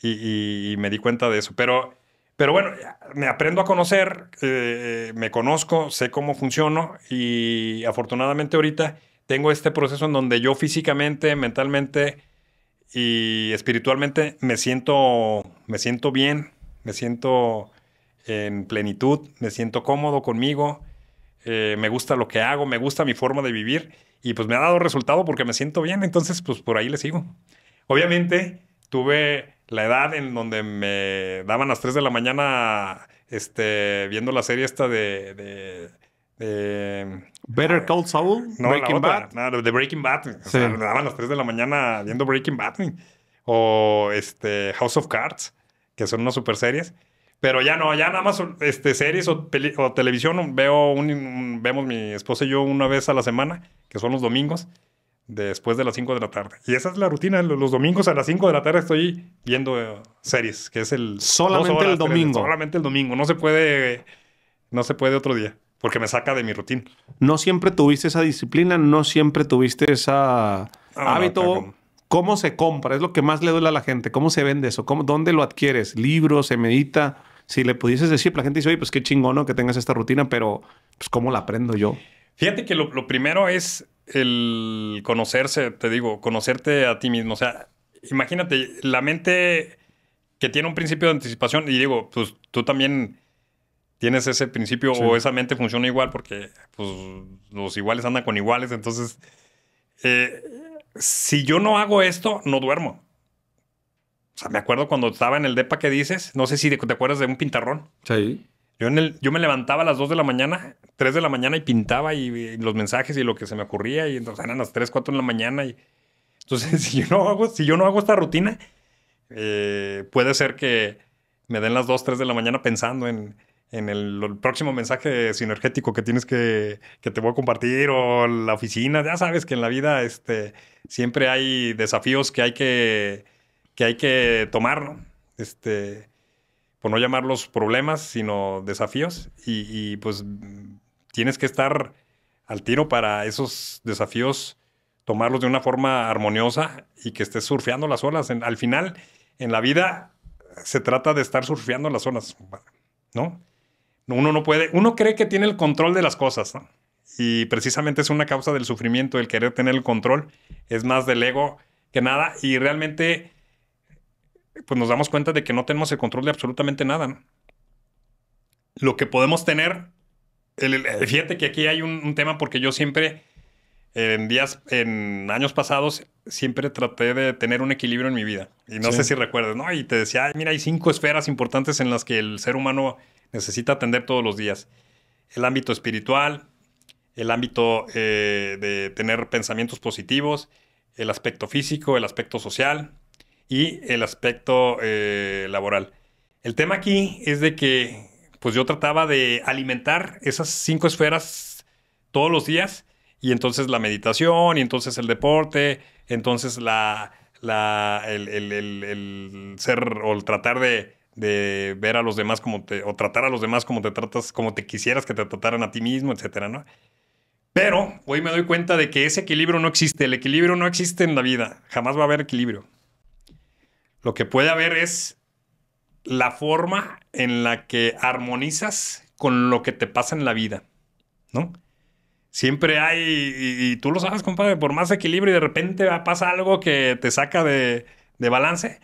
Y, me di cuenta de eso. Pero, pero bueno, me aprendo a conocer, eh, eh, me conozco, sé cómo funciono y afortunadamente ahorita tengo este proceso en donde yo físicamente, mentalmente, y espiritualmente me siento, me siento bien, me siento en plenitud, me siento cómodo conmigo, eh, me gusta lo que hago, me gusta mi forma de vivir y pues me ha dado resultado porque me siento bien, entonces pues por ahí le sigo. Obviamente tuve la edad en donde me daban las 3 de la mañana este, viendo la serie esta
de
eh,
Better Call Saul, no, Breaking Bad.
Breaking Bad. me daban las 3 de la mañana viendo Breaking Bad. O este, House of Cards, que son unas super series. Pero ya no, ya nada más este, series o, televisión. Veo un, vemos mi esposa y yo una vez a la semana, que son los domingos, después de las 5 de la tarde. Y esa es la rutina. Los domingos a las 5 de la tarde estoy viendo eh, series, que es el... Solamente el domingo. solamente el domingo. No se puede... No se puede otro día porque me saca de mi rutina.
No siempre tuviste esa disciplina, no siempre tuviste esa ah, hábito. ¿Cómo se compra? Es lo que más le duele a la gente. ¿Cómo se vende eso? ¿Cómo, ¿Dónde lo adquieres? ¿Libro? ¿Se medita? Si le pudieses decir, la gente dice, oye, pues qué chingón que tengas esta rutina, pero pues ¿cómo la aprendo yo?
Fíjate que lo, lo primero es el conocerse, te digo, conocerte a ti mismo. O sea, imagínate, la mente que tiene un principio de anticipación, y digo, pues tú también tienes ese principio o esa mente funciona igual porque pues, los iguales andan con iguales. Entonces, eh, si yo no hago esto, no duermo. O sea, me acuerdo cuando estaba en el DEPA que dices, no sé si te, acuerdas de un pintarrón. Sí. Yo, me levantaba a las 2 de la mañana, 3 de la mañana y pintaba y, los mensajes y lo que se me ocurría. Y entonces eran las 3, 4 de la mañana. Y, entonces, si yo no hago, si yo no hago esta rutina, eh, puede ser que me den las 2, 3 de la mañana pensando en, en el, próximo mensaje sinergético que tienes que, que te voy a compartir o la oficina. Ya sabes que en la vida este, siempre hay desafíos que hay que, que, hay que tomar, ¿no? Este, por no llamarlos problemas, sino desafíos. Y, pues tienes que estar al tiro para esos desafíos, tomarlos de una forma armoniosa y que estés surfeando las olas. al final, en la vida se trata de estar surfeando las olas, ¿no? Uno no puede, uno cree que tiene el control de las cosas, Y precisamente es una causa del sufrimiento, el querer tener el control, es más del ego que nada, y realmente pues nos damos cuenta de que no tenemos el control de absolutamente nada. Lo que podemos tener, el, eh, fíjate que aquí hay un, tema porque yo siempre, en días, en años pasados, siempre traté de tener un equilibrio en mi vida. Y no sé si recuerdas, ¿no? Y te decía, mira, hay cinco esferas importantes en las que el ser humano necesita atender todos los días. El ámbito espiritual, el ámbito eh, de tener pensamientos positivos, el aspecto físico, el aspecto social y el aspecto eh, laboral. El tema aquí es de que pues yo trataba de alimentar esas cinco esferas todos los días y entonces la meditación y entonces el deporte, entonces la, la el, el, ser o el tratar de de ver a los demás como te, o tratar a los demás como te tratas, como te quisieras que te trataran a ti mismo, etcétera, ¿no? Pero hoy me doy cuenta de que ese equilibrio no existe. El equilibrio no existe en la vida. Jamás va a haber equilibrio. Lo que puede haber es la forma en la que armonizas con lo que te pasa en la vida, ¿no? Siempre hay, y, tú lo sabes, compadre, por más equilibrio y de repente pasa algo que te saca de, de balance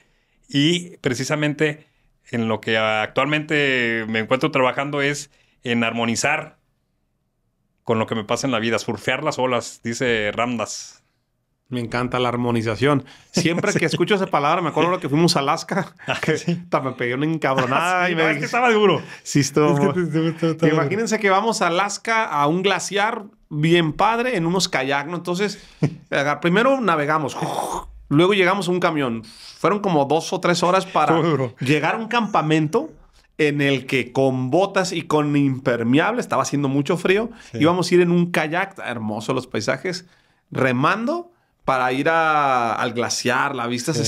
y precisamente en lo que actualmente me encuentro trabajando es en armonizar con lo que me pasa en la vida, surfear las olas, dice Ramdas.
Me encanta la armonización. Siempre que escucho esa palabra, me acuerdo lo que fuimos a Alaska, ah, que sí. me pedí una encabronada me que estaba duro. Sí, imagínense que vamos a Alaska a un glaciar bien padre en unos kayak, ¿no? Entonces, primero navegamos Luego llegamos a un camión. Fueron como dos o tres horas para llegar a un campamento en el que con botas y con impermeable, estaba haciendo mucho frío, íbamos a ir en un kayak, hermoso los paisajes, remando para ir al glaciar, la vista de,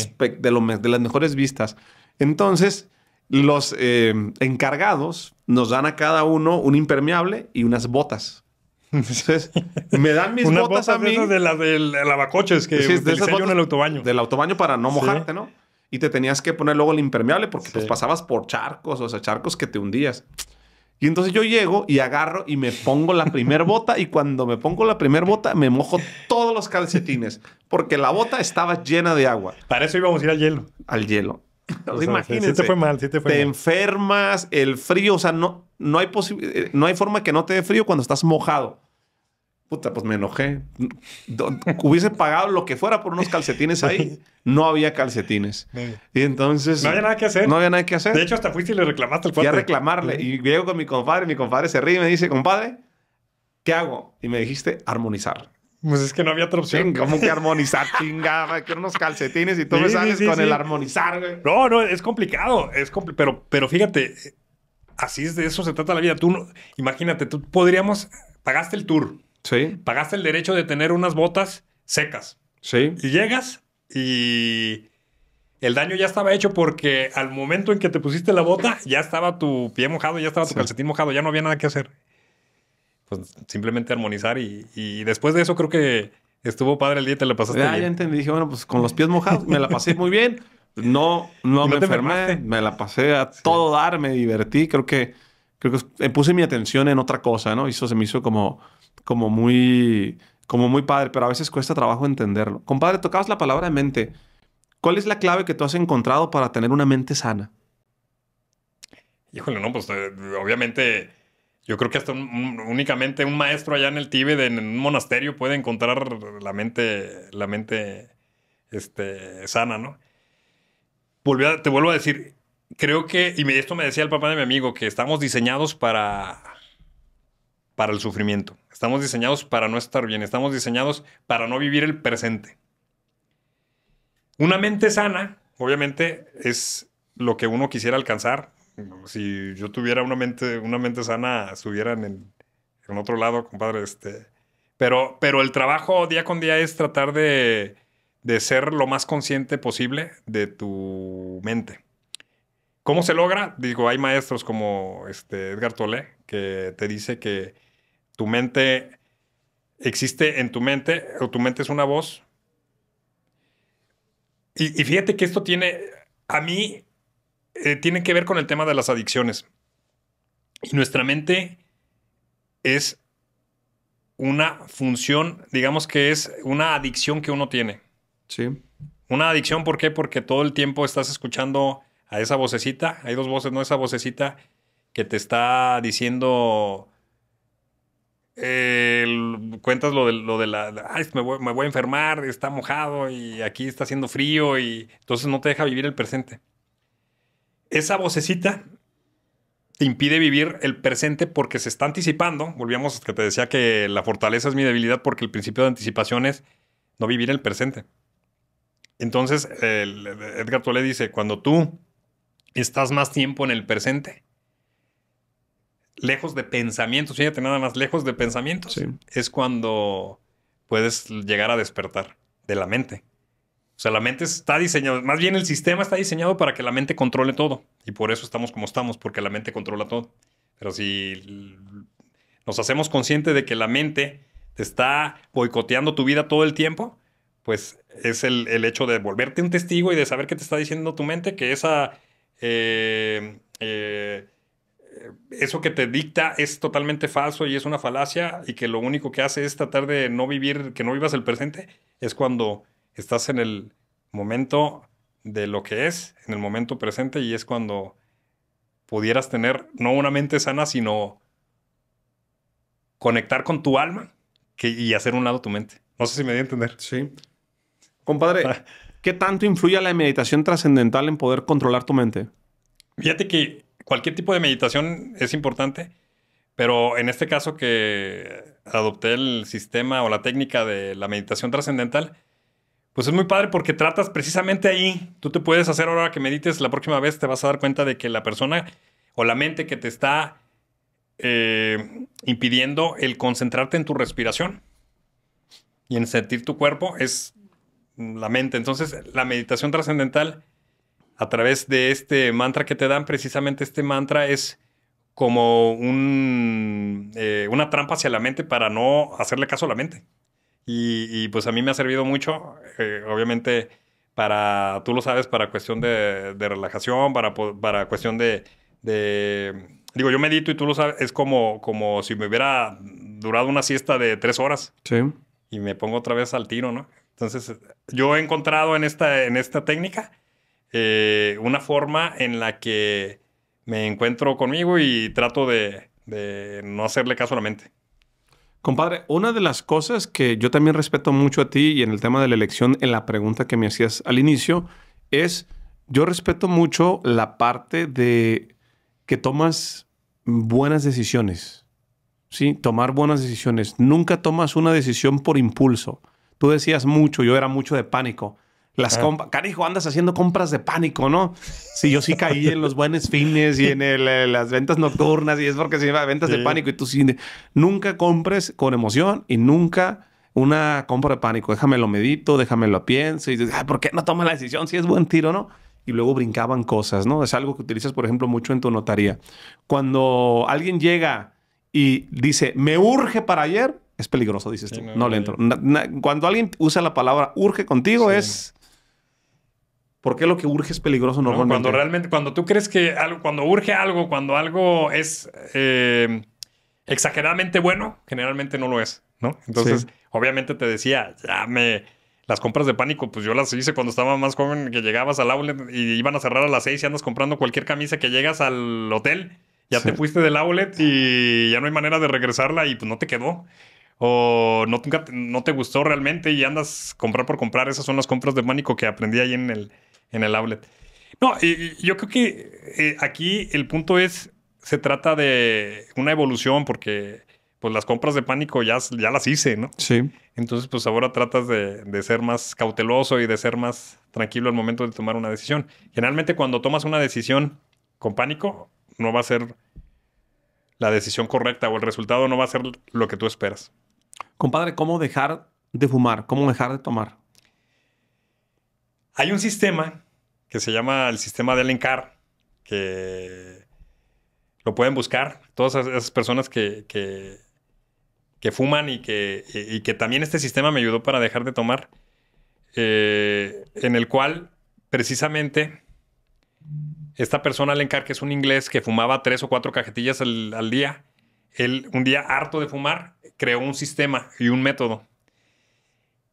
las mejores vistas. Entonces, los eh, encargados nos dan a cada uno un impermeable y unas botas. Entonces, me dan mis botas, a mí. De, la,
de, la, de lavacoches que sí, de en el
autobaño. Del autobaño para no mojarte, ¿no? Y te tenías que poner luego el impermeable porque pues, pasabas por charcos, o sea, charcos que te hundías. Y entonces yo llego y agarro y me pongo la primer bota y cuando me pongo la primer bota me mojo todos los calcetines porque la bota estaba llena de agua. Para eso íbamos a ir al hielo. Al hielo. te enfermas, el frío, o sea, no, no, hay eh, no hay forma que no te dé frío cuando estás mojado. Puta, pues me enojé. Hubiese pagado lo que fuera por unos calcetines ahí. No había calcetines. Y entonces. No había nada que hacer. No había nada que hacer. De hecho, hasta fuiste y le reclamaste al padre. a reclamarle. Y llego con mi compadre. Mi compadre se ríe y me dice, compadre, ¿qué hago? Y me dijiste, armonizar. Pues es que no había otra opción. ¿Cómo que armonizar? Chingaba, que unos calcetines y tú me sales con el armonizar, güey. No, no, es
complicado. Es pero, pero fíjate, así es de eso se trata la vida. Tú, no, imagínate, tú podríamos. Pagaste el tour. Sí. Pagaste el derecho de tener unas botas secas. Sí. Y llegas y. El daño ya estaba hecho porque al momento en que te pusiste la bota, ya estaba tu pie mojado, ya estaba tu calcetín mojado, ya no había nada que hacer pues simplemente armonizar y, después de eso creo que estuvo padre el día y te la
pasaste ah, bien. Ya entendí, dije, bueno, pues con los pies mojados me la pasé muy bien. No, no, me enfermé, me la pasé a todo dar, me divertí, creo que creo que puse mi atención en otra cosa, ¿no? Y eso se me hizo como como muy como muy padre, pero a veces cuesta trabajo entenderlo. Compadre, tocabas la palabra mente. ¿Cuál es la clave que tú has encontrado para tener una mente sana?
Híjole, no, pues eh, obviamente yo creo que hasta únicamente un maestro allá en el Tíbet, en, un monasterio, puede encontrar la mente, la mente este, sana, ¿no? te vuelvo a decir, creo que, y esto me decía el papá de mi amigo, que estamos diseñados para, para el sufrimiento. Estamos diseñados para no estar bien. Estamos diseñados para no vivir el presente. Una mente sana, obviamente, es lo que uno quisiera alcanzar si yo tuviera una mente, una mente sana, estuvieran en, otro lado, compadre. Este, pero, pero el trabajo día con día es tratar de, ser lo más consciente posible de tu mente. ¿Cómo se logra? Digo, hay maestros como este Edgar Tolé que te dice que tu mente existe en tu mente, o tu mente es una voz. y fíjate que esto tiene, a mí eh, tiene que ver con el tema de las adicciones. Y nuestra mente es una función, digamos que es una adicción que uno tiene. Sí. Una adicción, ¿por qué? Porque todo el tiempo estás escuchando a esa vocecita, hay dos voces, no esa vocecita que te está diciendo, eh, cuentas lo de, lo de la, Ay, me voy a enfermar, está mojado y aquí está haciendo frío y entonces no te deja vivir el presente esa vocecita te impide vivir el presente porque se está anticipando. Volvíamos a que te decía que la fortaleza es mi debilidad porque el principio de anticipación es no vivir el presente. Entonces, Edgar Tolle dice, cuando tú estás más tiempo en el presente, lejos de pensamientos, fíjate nada más, lejos de pensamientos, es cuando puedes llegar a despertar de la mente. O sea, la mente está diseñada, más bien el sistema está diseñado para que la mente controle todo. Y por eso estamos como estamos, porque la mente controla todo. Pero si nos hacemos conscientes de que la mente te está boicoteando tu vida todo el tiempo, pues es el, hecho de volverte un testigo y de saber qué te está diciendo tu mente, que esa... Eh, eh, eso que te dicta es totalmente falso y es una falacia y que lo único que hace es tratar de no vivir, que no vivas el presente, es cuando estás en el momento de lo que es, en el momento presente, y es cuando pudieras tener no una mente sana, sino
conectar con tu alma y hacer un lado tu mente. No sé si me di a entender. Sí. Compadre, ah. ¿qué tanto influye la meditación trascendental en poder controlar tu mente?
Fíjate que cualquier tipo de meditación es importante, pero en este caso que adopté el sistema o la técnica de la meditación trascendental, pues es muy padre porque tratas precisamente ahí, tú te puedes hacer ahora que medites, la próxima vez te vas a dar cuenta de que la persona o la mente que te está eh, impidiendo el concentrarte en tu respiración y en sentir tu cuerpo es la mente. Entonces la meditación trascendental a través de este mantra que te dan, precisamente este mantra es como un, eh, una trampa hacia la mente para no hacerle caso a la mente. Y, pues a mí me ha servido mucho, eh, obviamente, para, tú lo sabes, para cuestión de, relajación, para, para cuestión de, Digo, yo medito y tú lo sabes, es como, como si me hubiera durado una siesta de tres horas. Sí. Y me pongo otra vez al tiro, ¿no? Entonces, yo he encontrado en esta, en esta técnica eh, una forma en la que me encuentro conmigo y trato de, de no hacerle caso a la mente.
Compadre, una de las cosas que yo también respeto mucho a ti y en el tema de la elección, en la pregunta que me hacías al inicio, es yo respeto mucho la parte de que tomas buenas decisiones. Sí, tomar buenas decisiones. Nunca tomas una decisión por impulso. Tú decías mucho, yo era mucho de pánico. Las compras, andas haciendo compras de pánico, ¿no? Si yo sí caí en los buenos fines y en eh, las ventas nocturnas y es porque se llama ventas de pánico y tú sí, nunca compres con emoción y nunca una compra de pánico. Déjamelo lo medito, déjamelo lo pienso y dices, ¿por qué no tomas la decisión si es buen tiro, no? y luego brincaban cosas, ¿no? Es algo que utilizas, por ejemplo, mucho en tu notaría. Cuando alguien llega y dice, me urge para ayer, es peligroso, dices tú. No, le entro. cuando alguien usa la palabra urge contigo, es ¿Por qué lo que urge es peligroso normalmente. cuando realmente,
cuando tú crees que algo, cuando urge algo, cuando algo es eh, exageradamente bueno, generalmente no lo es, ¿no? Entonces, obviamente te decía, ya me, las compras de pánico, pues yo las hice cuando estaba más joven, que llegabas al outlet y iban a cerrar a las seis y andas comprando cualquier camisa que llegas al hotel, ya te fuiste del outlet y ya no hay manera de regresarla y pues no te quedó. O no, no te gustó realmente y andas comprar por comprar. Esas son las compras de pánico que aprendí ahí en el, en el outlet. No, yo creo que eh, aquí el punto es, se trata de una evolución porque pues las compras de pánico ya, ya las hice, ¿no? Sí. Entonces, pues ahora tratas de, ser más cauteloso y de ser más tranquilo al momento de tomar una decisión. Generalmente cuando tomas una decisión con pánico, no va a ser la decisión correcta o el resultado no va a ser lo que tú esperas.
Compadre, ¿cómo dejar de fumar? ¿Cómo dejar de tomar?
Hay un sistema que se llama el sistema de Alencar, que lo pueden buscar. Todas esas personas que, que, fuman y que, que también este sistema me ayudó para dejar de tomar, eh, en el cual precisamente esta persona, Alencar, que es un inglés que fumaba tres o cuatro cajetillas al, al día, él, un día harto de fumar, creó un sistema y un método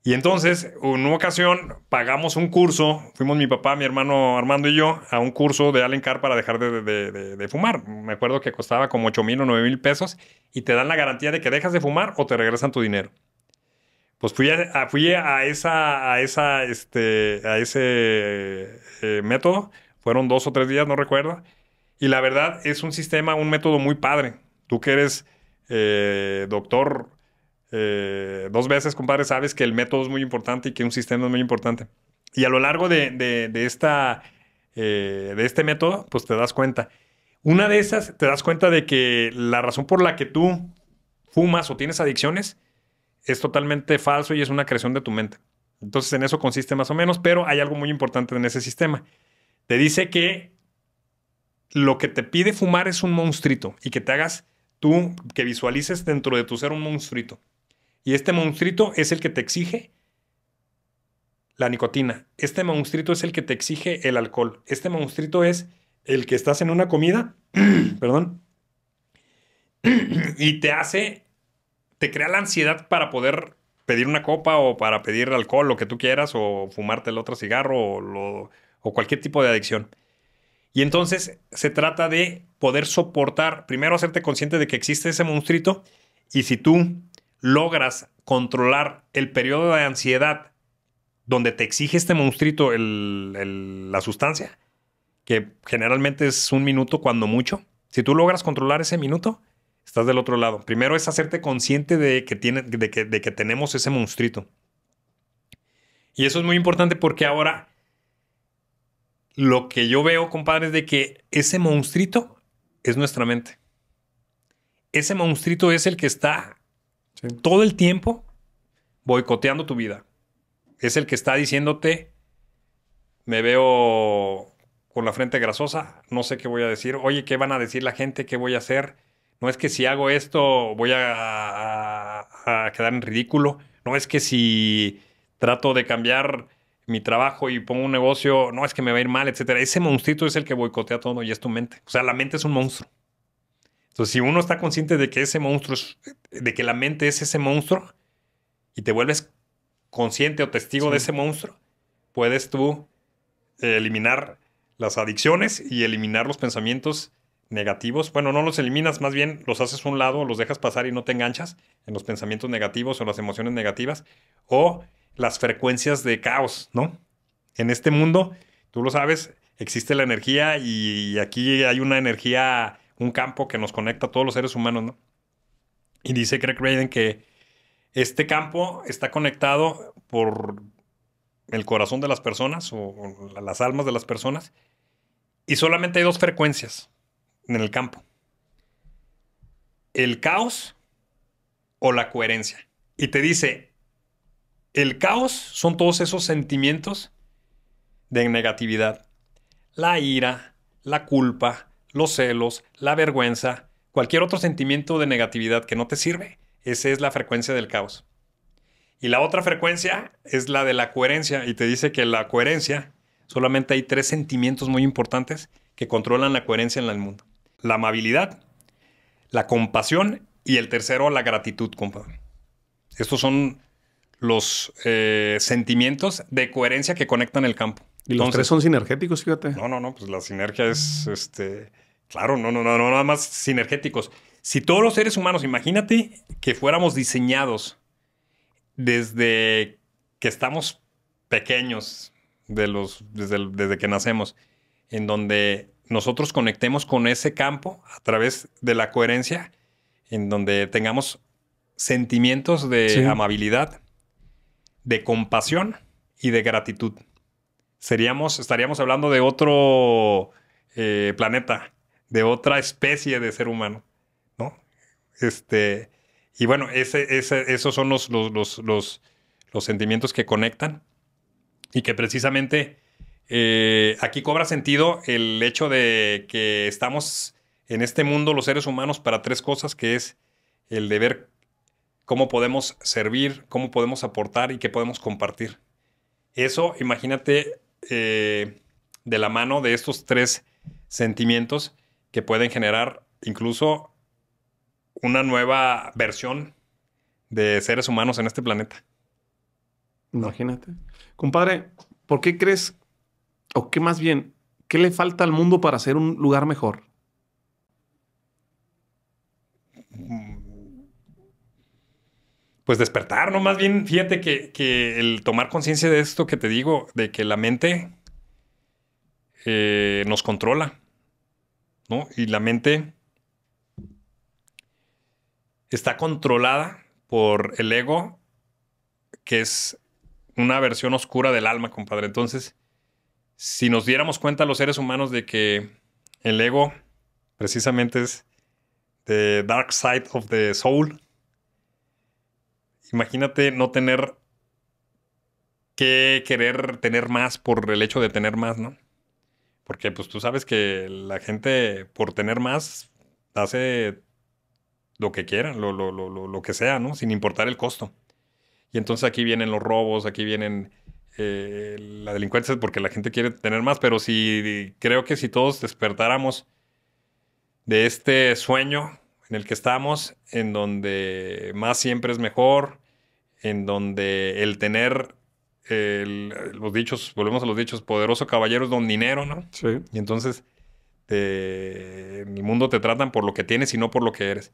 y entonces, en una ocasión, pagamos un curso, fuimos mi papá, mi hermano Armando y yo, a un curso de Allen Carr para dejar de, fumar. Me acuerdo que costaba como 8 mil o 9 mil pesos y te dan la garantía de que dejas de fumar o te regresan tu dinero. Pues fui a, fui a esa, a esa, este, a ese eh, método. Fueron dos o tres días, no recuerdo. Y la verdad es un sistema, un método muy padre. Tú que eres eh, doctor eh, dos veces, compadre, sabes que el método es muy importante y que un sistema es muy importante. Y a lo largo de, esta, eh, de este método, pues te das cuenta. Una de esas, te das cuenta de que la razón por la que tú fumas o tienes adicciones es totalmente falso y es una creación de tu mente. Entonces en eso consiste más o menos, pero hay algo muy importante en ese sistema. Te dice que lo que te pide fumar es un monstruito y que te hagas tú, que visualices dentro de tu ser un monstruito. Y este monstruito es el que te exige la nicotina. Este monstruito es el que te exige el alcohol. Este monstruito es el que estás en una comida, perdón, y te hace, te crea la ansiedad para poder pedir una copa o para pedir alcohol, lo que tú quieras, o fumarte el otro cigarro o, cualquier tipo de adicción. Y entonces se trata de poder soportar, primero hacerte consciente de que existe ese monstruito y si tú logras controlar el periodo de ansiedad donde te exige este monstruito la sustancia, que generalmente es un minuto cuando mucho, si tú logras controlar ese minuto, estás del otro lado. Primero es hacerte consciente de que, tiene, de que, de que tenemos ese monstruito. Y eso es muy importante porque ahora lo que yo veo, compadre, es de que ese monstruito es nuestra mente. Ese monstruito es el que está todo el tiempo boicoteando tu vida. Es el que está diciéndote, me veo con la frente grasosa, no sé qué voy a decir, oye, ¿qué van a decir la gente? ¿Qué voy a hacer? No es que si hago esto voy a, quedar en ridículo, no es que si trato de cambiar mi trabajo y pongo un negocio, no es que me va a ir mal, etcétera. Ese monstruito es el que boicotea todo y es tu mente. O sea, la mente es un monstruo. Entonces, si uno está consciente de que ese monstruo es, de que la mente es ese monstruo y te vuelves consciente o testigo de ese monstruo, puedes tú eh, eliminar las adicciones y eliminar los pensamientos negativos. Bueno, no los eliminas, más bien los haces a un lado, los dejas pasar y no te enganchas en los pensamientos negativos o las emociones negativas o las frecuencias de caos, ¿no? En este mundo, tú lo sabes, existe la energía y aquí hay una energía un campo que nos conecta a todos los seres humanos, ¿no? Y dice Craig creen que este campo está conectado por el corazón de las personas o las almas de las personas y solamente hay dos frecuencias en el campo. El caos o la coherencia. Y te dice, el caos son todos esos sentimientos de negatividad. La ira, la culpa, los celos, la vergüenza, cualquier otro sentimiento de negatividad que no te sirve. Esa es la frecuencia del caos. Y la otra frecuencia es la de la coherencia y te dice que la coherencia, solamente hay tres sentimientos muy importantes que controlan la coherencia en el mundo. La amabilidad, la compasión y el tercero, la gratitud, compadre. Estos son los eh, sentimientos de coherencia que conectan el campo. Y los tres son sinergéticos, fíjate. No, no, no, pues la sinergia es este Claro, no, no, no, no, nada más sinergéticos. Si todos los seres humanos, imagínate que fuéramos diseñados desde que estamos pequeños, de los, desde, que nacemos, en donde nosotros conectemos con ese campo a través de la coherencia, en donde tengamos sentimientos de amabilidad, de compasión y de gratitud. Seríamos, estaríamos hablando de otro eh, planeta de otra especie de ser humano, ¿no? Este, y bueno, esos son los, los, sentimientos que conectan y que precisamente eh, aquí cobra sentido el hecho de que estamos en este mundo los seres humanos para tres cosas, que es el de ver cómo podemos servir, cómo podemos aportar y qué podemos compartir. Eso, imagínate, eh, de la mano de estos tres sentimientos, que pueden generar incluso una nueva versión de seres humanos en este planeta.
Imagínate. Compadre, ¿por qué crees, o qué más bien, qué le falta al mundo para ser un lugar mejor?
Pues despertar, ¿no? Más bien, fíjate que, el tomar conciencia de esto que te digo, de que la mente eh, nos controla ¿no? Y la mente está controlada por el ego, que es una versión oscura del alma, compadre. Entonces, si nos diéramos cuenta los seres humanos de que el ego precisamente es the dark side of the soul, imagínate no tener que querer tener más por el hecho de tener más, ¿no? Porque pues tú sabes que la gente por tener más hace lo que quiera, lo, que sea, ¿no? Sin importar el costo. Y entonces aquí vienen los robos, aquí vienen eh, la delincuencia porque la gente quiere tener más, pero si creo que si todos despertáramos de este sueño en el que estamos, en donde más siempre es mejor, en donde el tener los dichos, volvemos a los dichos, poderoso caballero es don dinero, ¿no? Sí. Y entonces, en el mundo te tratan por lo que tienes y no por lo que eres.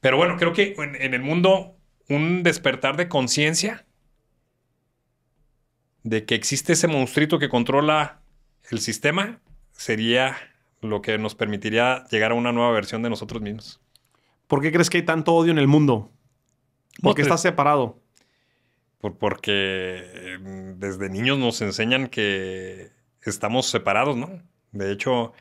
Pero bueno, creo que en, el mundo un despertar de conciencia de que existe ese monstruito que controla el sistema sería lo que nos permitiría llegar a una nueva versión de nosotros mismos.
¿Por qué crees que hay tanto odio en el mundo? Porque está separado
porque mm, desde niños nos enseñan que estamos separados, ¿no? De hecho,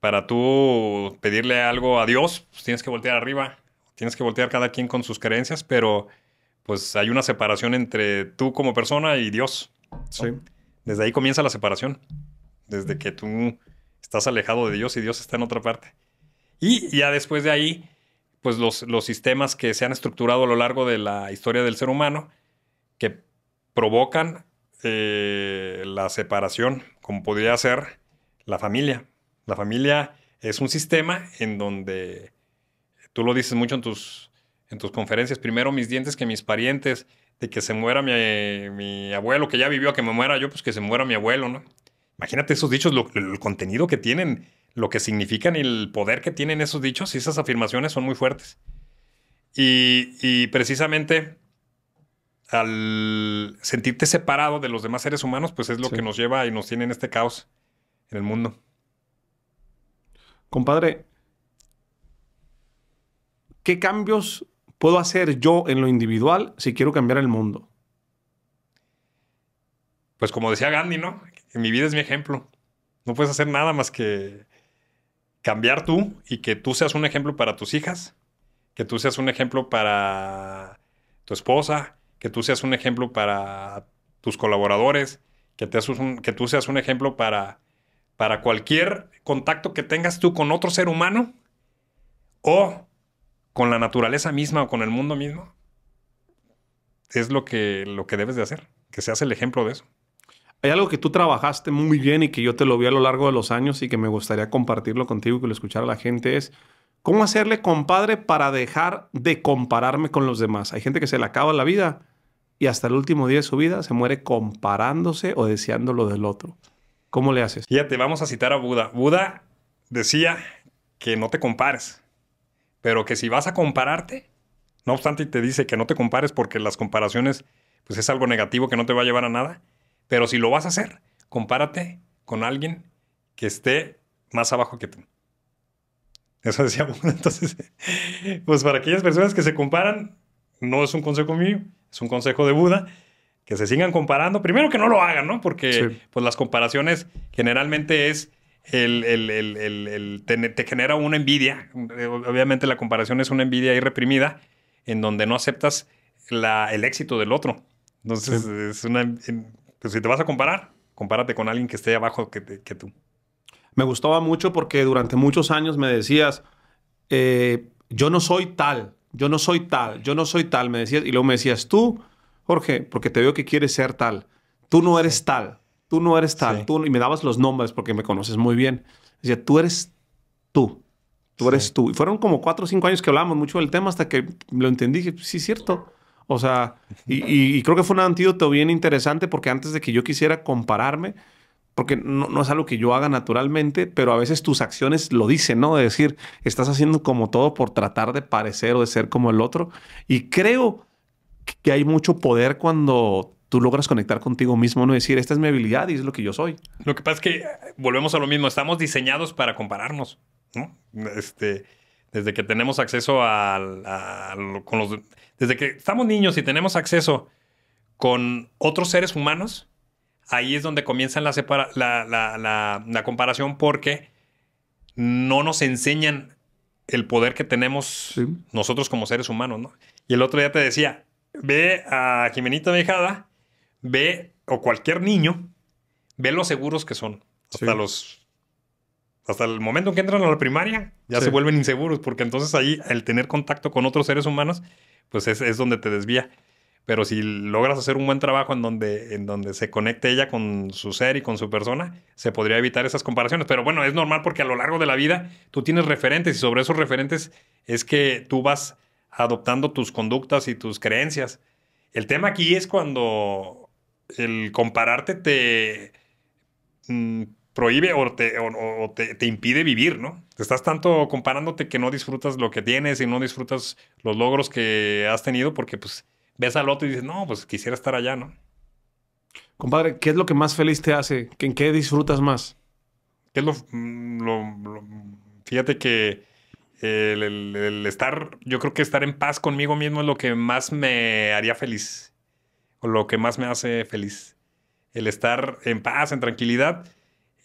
para tú pedirle algo a Dios, pues tienes que voltear arriba, tienes que voltear cada quien con sus creencias, pero pues hay una separación entre tú como persona y Dios. Sí. Desde ahí comienza la separación, desde que tú estás alejado de Dios y Dios está en otra parte. Y ya después de ahí, pues los sistemas que se han estructurado a lo largo de la historia del ser humano, que provocan eh, la separación, como podría ser la familia. La familia es un sistema en donde, tú lo dices mucho en tus, en tus conferencias, primero mis dientes que mis parientes, de que se muera mi, abuelo, que ya vivió, que me muera yo, pues que se muera mi abuelo, ¿no? Imagínate esos dichos, el contenido que tienen, lo que significan y el poder que tienen esos dichos y esas afirmaciones son muy fuertes. Y, y precisamente al sentirte separado de los demás seres humanos, pues es lo que nos lleva y nos tiene en este caos en el mundo.
Compadre, ¿qué cambios puedo hacer yo en lo individual si quiero cambiar el mundo?
Pues como decía Gandhi, ¿no? Mi vida es mi ejemplo. No puedes hacer nada más que cambiar tú y que tú seas un ejemplo para tus hijas, que tú seas un ejemplo para tu esposa, que tú seas un ejemplo para tus colaboradores, que, te que tú seas un ejemplo para, para cualquier contacto que tengas tú con otro ser humano o con la naturaleza misma o con el
mundo mismo. Es lo que, lo que debes de hacer, que seas el ejemplo de eso. Hay algo que tú trabajaste muy bien y que yo te lo vi a lo largo de los años y que me gustaría compartirlo contigo y que lo escuchara la gente es cómo hacerle compadre para dejar de compararme con los demás. Hay gente que se le acaba la vida y hasta el último día de su vida se muere comparándose o deseando lo del otro. ¿Cómo le haces? Ya
te vamos a citar a Buda. Buda decía que no te compares, pero que si vas a compararte, no obstante te dice que no te compares porque las comparaciones pues es algo negativo que no te va a llevar a nada, pero si lo vas a hacer, compárate con alguien que esté más abajo que tú. Eso decía Buda. Entonces, pues para aquellas personas que se comparan, no es un consejo mío, es un consejo de Buda, que se sigan comparando. Primero que no lo hagan, ¿no? Porque pues, las comparaciones generalmente es el, te, genera una envidia. Obviamente la comparación es una envidia irreprimida en donde no aceptas el éxito del otro. Entonces, es una, pues, si te vas a comparar, compárate con alguien que esté abajo
que, tú. Me gustaba mucho porque durante muchos años me decías, eh, yo no soy tal, yo no soy tal, yo no soy tal, me decías, y luego me decías, tú, Jorge, porque te veo que quieres ser tal, tú no eres tal, tú no eres tal, tú, y me dabas los nombres porque me conoces muy bien. Decía, tú eres tú, tú eres tú. Y fueron como cuatro o cinco años que hablamos mucho del tema hasta que lo entendí, sí, es cierto. O sea, y creo que fue un antídoto bien interesante porque antes de que yo quisiera compararme, porque no, es algo que yo haga naturalmente, pero a veces tus acciones lo dicen, ¿no? De decir, estás haciendo como todo por tratar de parecer o de ser como el otro. Y creo que hay mucho poder cuando tú logras conectar contigo mismo, no decir, esta es mi habilidad y es lo que yo soy.
Lo que pasa es que eh, volvemos a lo mismo, estamos diseñados para compararnos, ¿no? Este, desde que tenemos acceso a, los, desde que estamos niños y tenemos acceso con otros seres humanos, ahí es donde comienza la, la, comparación porque no nos enseñan el poder que tenemos nosotros como seres humanos, ¿no? Y el otro día te decía, ve a Jimenita Mejada, ve, o cualquier niño, ve los seguros que son. Hasta los... Hasta el momento en que entran a la primaria, ya se vuelven inseguros, porque entonces ahí el tener contacto con otros seres humanos, pues es donde te desvía. Pero si logras hacer un buen trabajo en donde, en donde se conecte ella con su ser y con su persona, se podría evitar esas comparaciones. Pero bueno, es normal porque a lo largo de la vida tú tienes referentes y sobre esos referentes es que tú vas adoptando tus conductas y tus creencias. El tema aquí es cuando el compararte te mm, prohíbe o, te, te, te, impide vivir, ¿no? Te estás tanto comparándote que no disfrutas lo que tienes y no disfrutas los logros que has tenido porque pues ves al otro y dices, no, pues quisiera estar allá, ¿no?
Compadre, ¿qué es lo que más feliz te hace? ¿En qué disfrutas más? ¿Qué es lo,
mm, Fíjate que el, estar, yo creo que estar en paz conmigo mismo es lo que más me haría feliz, o lo que más me hace feliz. El estar en paz, en tranquilidad,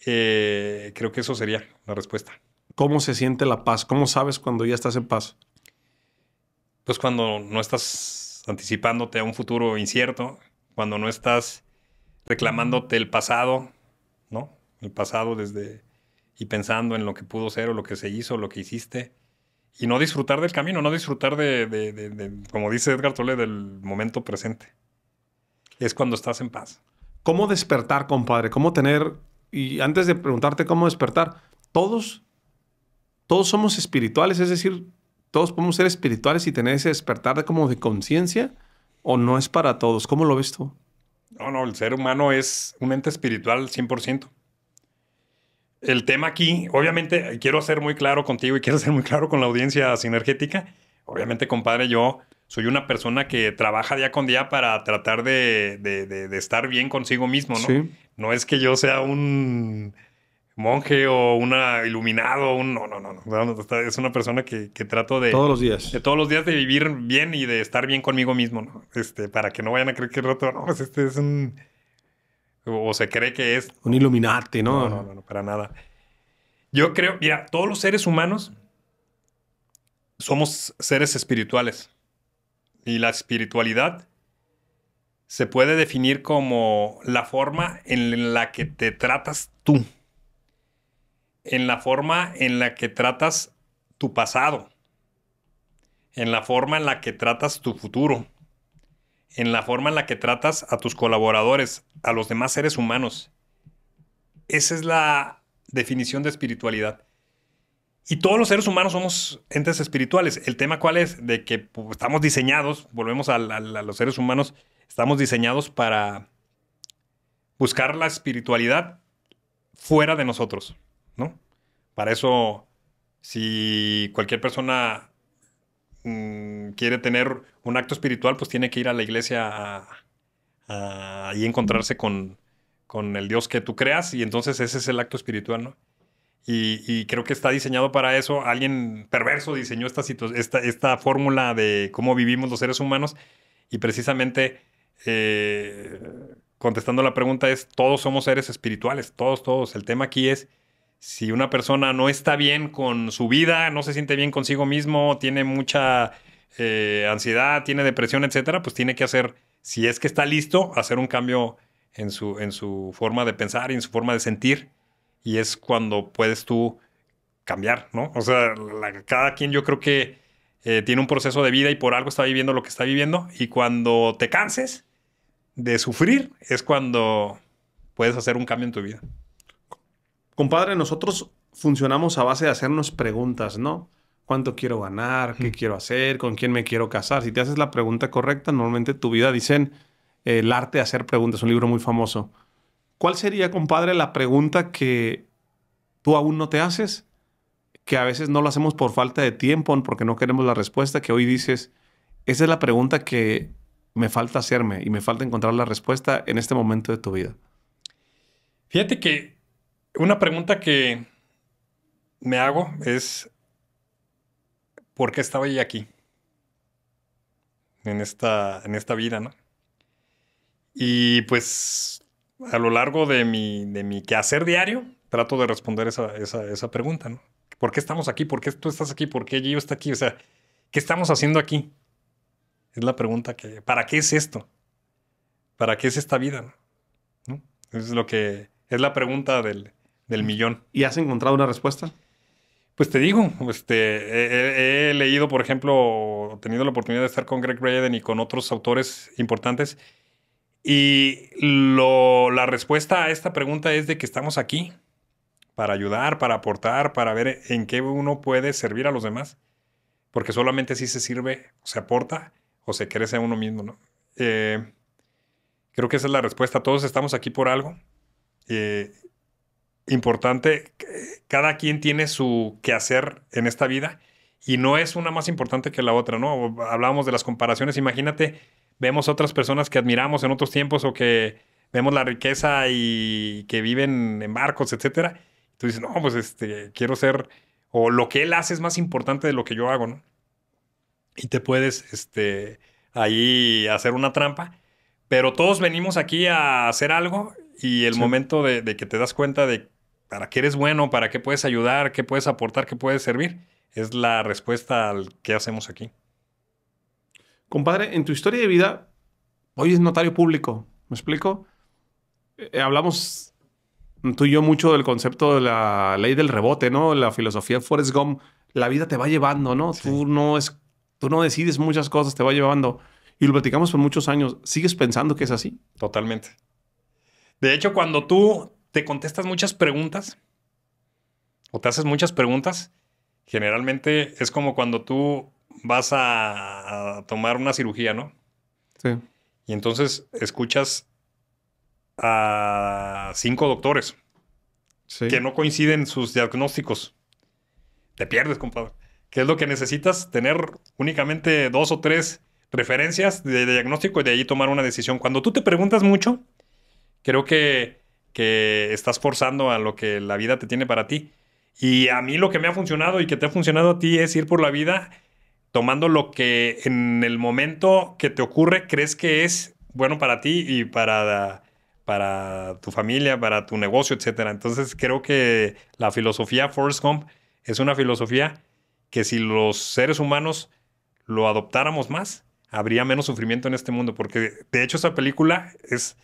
eh, creo que eso sería
la respuesta. ¿Cómo se siente la paz? ¿Cómo sabes cuando ya estás en paz?
Pues cuando no estás anticipándote a un futuro incierto, cuando no estás reclamándote el pasado, ¿no? El pasado desde y pensando en lo que pudo ser o lo que se hizo, lo que hiciste, y no disfrutar del camino, no disfrutar de,
como dice Edgar Tolle, del momento presente. Es cuando estás en paz. ¿Cómo despertar, compadre? ¿Cómo tener, y antes de preguntarte cómo despertar, todos, todos somos espirituales, es decir, todos podemos ser espirituales y tener ese despertar de como de conciencia o no es para todos? ¿Cómo lo ves tú? No, no, el ser humano
es un ente espiritual 100%. El tema aquí, obviamente, quiero ser muy claro contigo y quiero ser muy claro con la audiencia sinergética. Obviamente, compadre, yo soy una persona que trabaja día con día para tratar de, estar bien consigo mismo, ¿no? No es que yo sea un monje o una iluminado, un, no, no, no, no, es una persona que, que trato de todos los días, de todos los días de vivir bien y de estar bien conmigo mismo, ¿no? Este, para que no vayan a creer que el rato, no, pues, este es un o se cree que es un iluminate, No, no, no, no para nada. Yo creo, mira, todos los seres humanos somos seres espirituales. Y la espiritualidad se puede definir como la forma en la que te tratas tú en la forma en la que tratas tu pasado, en la forma en la que tratas tu futuro, en la forma en la que tratas a tus colaboradores, a los demás seres humanos. Esa es la definición de espiritualidad. Y todos los seres humanos somos entes espirituales. El tema cuál es? De que pues, estamos diseñados, volvemos a, los seres humanos, estamos diseñados para buscar la espiritualidad fuera de nosotros. Para eso, si cualquier persona mm, quiere tener un acto espiritual, pues tiene que ir a la iglesia y encontrarse con, el Dios que tú creas y entonces ese es el acto espiritual, ¿no? Y, creo que está diseñado para eso. Alguien perverso diseñó esta, fórmula de cómo vivimos los seres humanos y precisamente... Eh, contestando la pregunta es, todos somos seres espirituales, todos, todos. El tema aquí es si una persona no está bien con su vida, no se siente bien consigo mismo, tiene mucha eh, ansiedad, tiene depresión, etcétera, pues tiene que hacer, si es que está listo, hacer un cambio en su, en su forma de pensar y en su forma de sentir. Y es cuando puedes tú cambiar, ¿no? O sea, cada quien yo creo que eh, tiene un proceso de vida y por algo está viviendo lo que está viviendo. Y cuando te canses de sufrir, es cuando
puedes hacer un cambio en tu vida. Compadre, nosotros funcionamos a base de hacernos preguntas, ¿no? ¿Cuánto quiero ganar? ¿Qué quiero hacer? ¿Con quién me quiero casar? Si te haces la pregunta correcta, normalmente tu vida dicen eh, El arte de hacer preguntas, un libro muy famoso. ¿Cuál sería, compadre, la pregunta que tú aún no te haces? Que a veces no lo hacemos por falta de tiempo, porque no queremos la respuesta, que hoy dices, esa es la pregunta que me falta hacerme y me falta encontrar la respuesta en este momento de tu vida.
Fíjate que una pregunta que me hago es, ¿por qué estaba yo aquí? En esta, en esta vida, ¿no? Y pues a lo largo de mi, de mi quehacer diario, trato de responder esa, pregunta, ¿no? ¿Por qué estamos aquí? ¿Por qué tú estás aquí? ¿Por qué yo está aquí? O sea, ¿qué estamos haciendo aquí? Es la pregunta que, ¿para qué es esto? ¿Para qué es esta vida? ¿No? Es lo que, es la pregunta del, del millón.
¿Y has encontrado una respuesta? Pues te digo,
este, he, leído, por ejemplo, he tenido la oportunidad de estar con Greg Braden y con otros autores importantes. Y lo, la respuesta a esta pregunta es de que estamos aquí para ayudar, para aportar, para ver en qué uno puede servir a los demás. Porque solamente si se sirve, se aporta o se crece a uno mismo, ¿no? Eh, creo que esa es la respuesta. Todos estamos aquí por algo. Eh, importante, cada quien tiene su quehacer en esta vida y no es una más importante que la otra, ¿no? Hablábamos de las comparaciones, imagínate, vemos otras personas que admiramos en otros tiempos o que vemos la riqueza y que viven en barcos, etcétera. Tú dices, no, pues este, quiero ser, o lo que él hace es más importante de lo que yo hago, ¿no? Y te puedes, este, ahí hacer una trampa. Pero todos venimos aquí a hacer algo y el momento de, de, que te das cuenta de para qué eres bueno, para qué puedes ayudar, qué puedes aportar,
qué puedes servir. Es la respuesta al qué hacemos aquí. Compadre, en tu historia de vida, hoy es notario público, ¿me explico? Eh, hablamos mm, tú y yo mucho del concepto de la ley del rebote, ¿no? La filosofía de Forrest Gump, la vida te va llevando, ¿no? Tú, no es, tú no decides muchas cosas, te va llevando. Y lo platicamos por muchos años. ¿Sigues pensando que es así? Totalmente. De
hecho, cuando tú te contestas muchas preguntas o te haces muchas preguntas. Generalmente es como cuando tú vas a, tomar una cirugía, ¿no? Sí. Y entonces escuchas a cinco doctores que no coinciden sus diagnósticos. Te pierdes, compadre. ¿Qué es lo que necesitas? Tener únicamente dos o tres referencias de, de diagnóstico y de ahí tomar una decisión. Cuando tú te preguntas mucho, creo que que estás forzando a lo que la vida te tiene para ti. Y a mí lo que me ha funcionado y que te ha funcionado a ti es ir por la vida tomando lo que en el momento que te ocurre crees que es bueno para ti y para, para tu familia, para tu negocio, etc. Entonces creo que la filosofía Forrest Gump es una filosofía que si los seres humanos lo adoptáramos más, habría menos sufrimiento en este mundo. Porque de hecho esa película es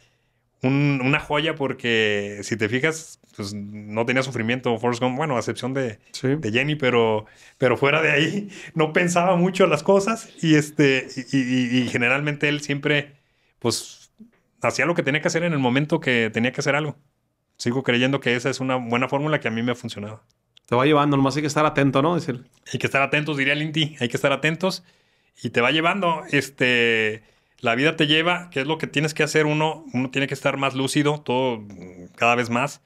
una joya porque si te fijas, pues no tenía sufrimiento Forrest Gump, bueno, a excepción de, Jenny, pero, pero fuera de ahí no pensaba mucho las cosas y, este, y, generalmente él siempre, pues, hacía lo que tenía que hacer en el momento que tenía que hacer algo. Sigo creyendo que esa es una buena fórmula que a mí me ha funcionado. Te va llevando, nomás hay que estar atento, ¿no? Hay que estar atentos, diría Lindy, hay que estar atentos y te va llevando, este la vida te lleva, qué es lo que tienes que hacer uno, uno tiene que estar más lúcido, todo cada vez más,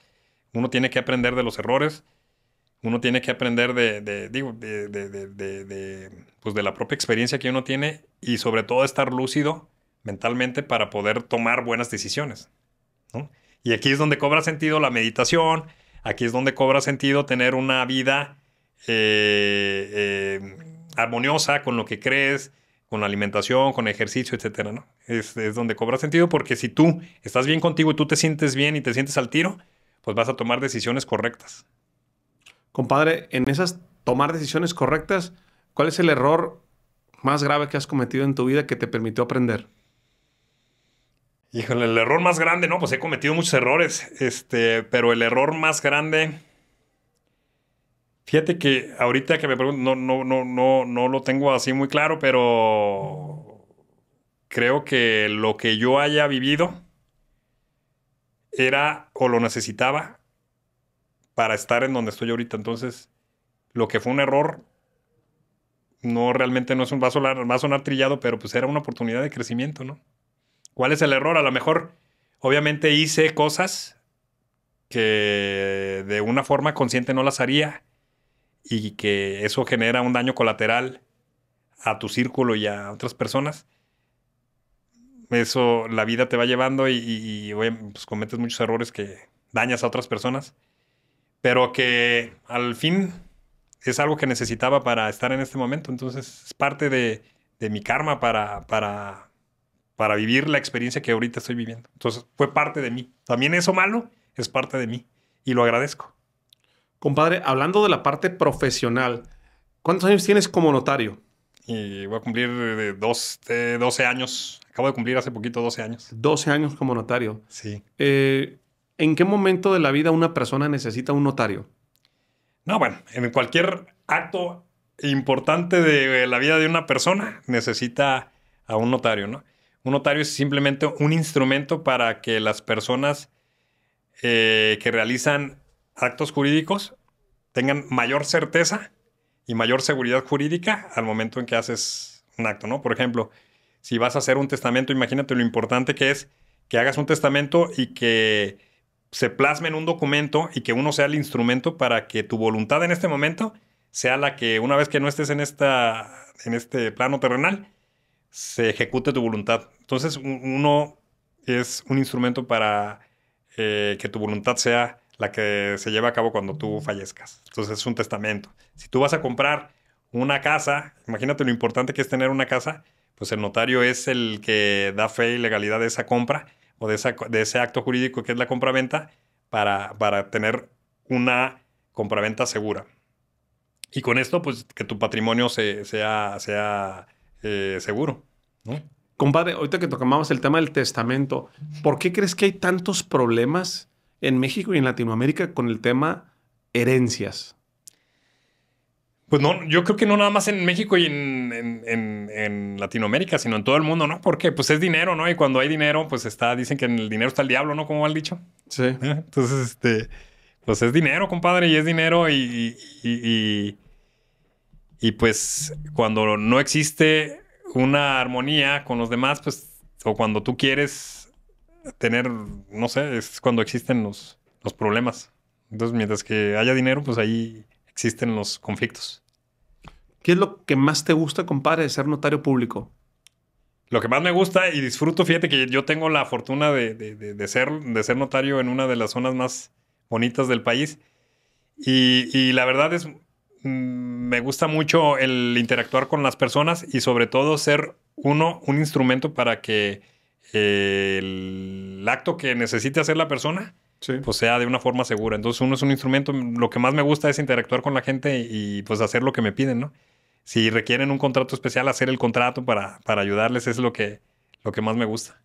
uno tiene que aprender de los errores, uno tiene que aprender de, digo, de, pues, de, la propia experiencia que uno tiene y sobre todo estar lúcido mentalmente para poder tomar buenas decisiones. Y aquí es donde cobra sentido la meditación, aquí es donde cobra sentido tener una vida eh, eh, armoniosa con lo que crees, con alimentación, con ejercicio, etcétera, ¿no? Es, donde cobra sentido porque si tú estás bien contigo y tú te sientes bien
y te sientes al tiro, pues vas a tomar decisiones correctas. Compadre, en esas tomar decisiones correctas, ¿cuál es el error más grave que has cometido en tu vida que te permitió aprender? Híjole, el error más grande, no, pues he cometido muchos
errores, este, pero el error más grande Fíjate que ahorita que me pregunto, no, no, no, no, no lo tengo así muy claro, pero creo que lo que yo haya vivido era o lo necesitaba para estar en donde estoy ahorita. Entonces, lo que fue un error, no realmente no es un, vaso va a sonar trillado, pero pues era una oportunidad de crecimiento, ¿no? ¿Cuál es el error? A lo mejor, obviamente hice cosas que de una forma consciente no las haría y que eso genera un daño colateral a tu círculo y a otras personas, eso la vida te va llevando y, pues, cometes muchos errores que dañas a otras personas, pero que al fin es algo que necesitaba para estar en este momento, entonces es parte de, de mi karma para, para, para vivir la experiencia que ahorita estoy viviendo. Entonces fue parte de mí. También eso
malo es parte de mí y lo agradezco. Compadre, hablando de la parte profesional, ¿cuántos años tienes como notario? Y voy a cumplir de 12 años. Acabo de cumplir hace poquito 12 años. 12 años como notario. Sí. Eh, ¿En qué momento de la vida una persona necesita un notario? No, bueno, en cualquier
acto importante de la vida de una persona necesita a un notario, ¿no? Un notario es simplemente un instrumento para que las personas eh, que realizan actos jurídicos tengan mayor certeza y mayor seguridad jurídica al momento en que haces un acto, ¿no? Por ejemplo, si vas a hacer un testamento, imagínate lo importante que es que hagas un testamento y que se plasme en un documento y que uno sea el instrumento para que tu voluntad en este momento sea la que una vez que no estés en, esta, en este plano terrenal, se ejecute tu voluntad. Entonces uno es un instrumento para eh, que tu voluntad sea la que se lleva a cabo cuando tú fallezcas. Entonces es un testamento. Si tú vas a comprar una casa, imagínate lo importante que es tener una casa, pues el notario es el que da fe y legalidad de esa compra o de, ese acto jurídico que es la compraventa para, para tener una compraventa segura. Y con esto, pues que tu patrimonio sea, sea eh, seguro.
¿no? Compadre, ahorita que tocamos el tema del testamento, ¿por qué crees que hay tantos problemas en México y en Latinoamérica con el tema herencias?
Pues no, yo creo que no nada más en México y en, Latinoamérica, sino en todo el mundo, ¿no? Porque pues es dinero, ¿no? Y cuando hay dinero, pues está, dicen que en el dinero está el diablo, ¿no? Como han dicho. Sí. Entonces, este, pues es dinero, compadre, y es dinero y, y, y, y, pues cuando no existe una armonía con los demás, pues, o cuando tú quieres tener, no sé, es cuando existen los, problemas. Entonces, mientras que haya dinero, pues ahí existen los conflictos. ¿Qué es lo que más te gusta, compadre, de ser notario público? Lo que más me gusta y disfruto, fíjate que yo tengo la fortuna de, ser, de ser notario en una de las zonas más bonitas del país. Y, la verdad es, mm, me gusta mucho el interactuar con las personas y sobre todo ser uno, un instrumento para que el acto que necesite hacer la persona, pues sea de una forma segura. Entonces uno es un instrumento, lo que más me gusta es interactuar con la gente y pues hacer lo que me piden, ¿no? Si requieren un contrato especial, hacer el contrato para, para ayudarles
es lo que, lo que más me gusta.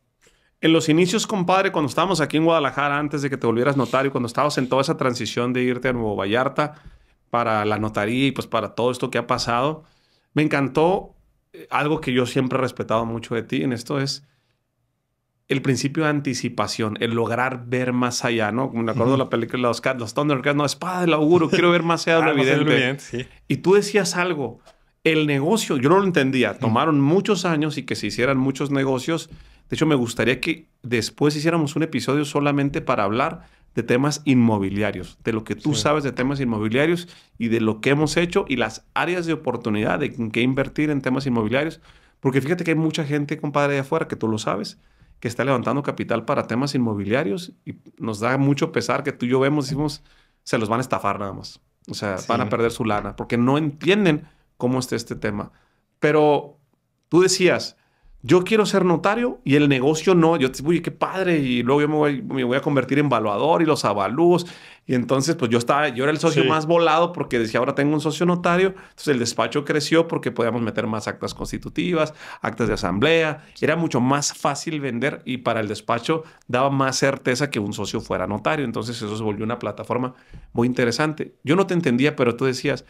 En los inicios, compadre, cuando estábamos aquí en Guadalajara, antes de que te volvieras notario, cuando estabas en toda esa transición de irte a Nuevo Vallarta para la notaría y pues para todo esto que ha pasado, me encantó eh, algo que yo siempre he respetado mucho de ti en esto es el principio de anticipación, el lograr ver más allá, ¿no? Me acuerdo de la película Los, los Thundercats, no, espada del auguro, quiero ver más allá de ah, evidente. Y tú decías algo, el negocio, yo no lo entendía, tomaron muchos años y que se hicieran muchos negocios. De hecho, me gustaría que después hiciéramos un episodio solamente para hablar de temas inmobiliarios, de lo que tú sabes de temas inmobiliarios y de lo que hemos hecho y las áreas de oportunidad de en qué invertir en temas inmobiliarios. Porque fíjate que hay mucha gente, compadre, de afuera, que tú lo sabes, que está levantando capital para temas inmobiliarios y nos da mucho pesar que tú y yo vemos, decimos, se los van a estafar nada más. O sea, van a perder su lana porque no entienden cómo está este tema. Pero tú decías, yo quiero ser notario y el negocio no. Yo, uy, qué padre. Y luego yo me voy, voy a convertir en valuador y los avalúos. Y entonces, pues yo estaba, yo era el socio más volado porque decía, ahora tengo un socio notario. Entonces el despacho creció porque podíamos meter más actas constitutivas, actas de asamblea. Era mucho más fácil vender y para el despacho daba más certeza que un socio fuera notario. Entonces eso se volvió una plataforma muy interesante. Yo no te entendía, pero tú decías,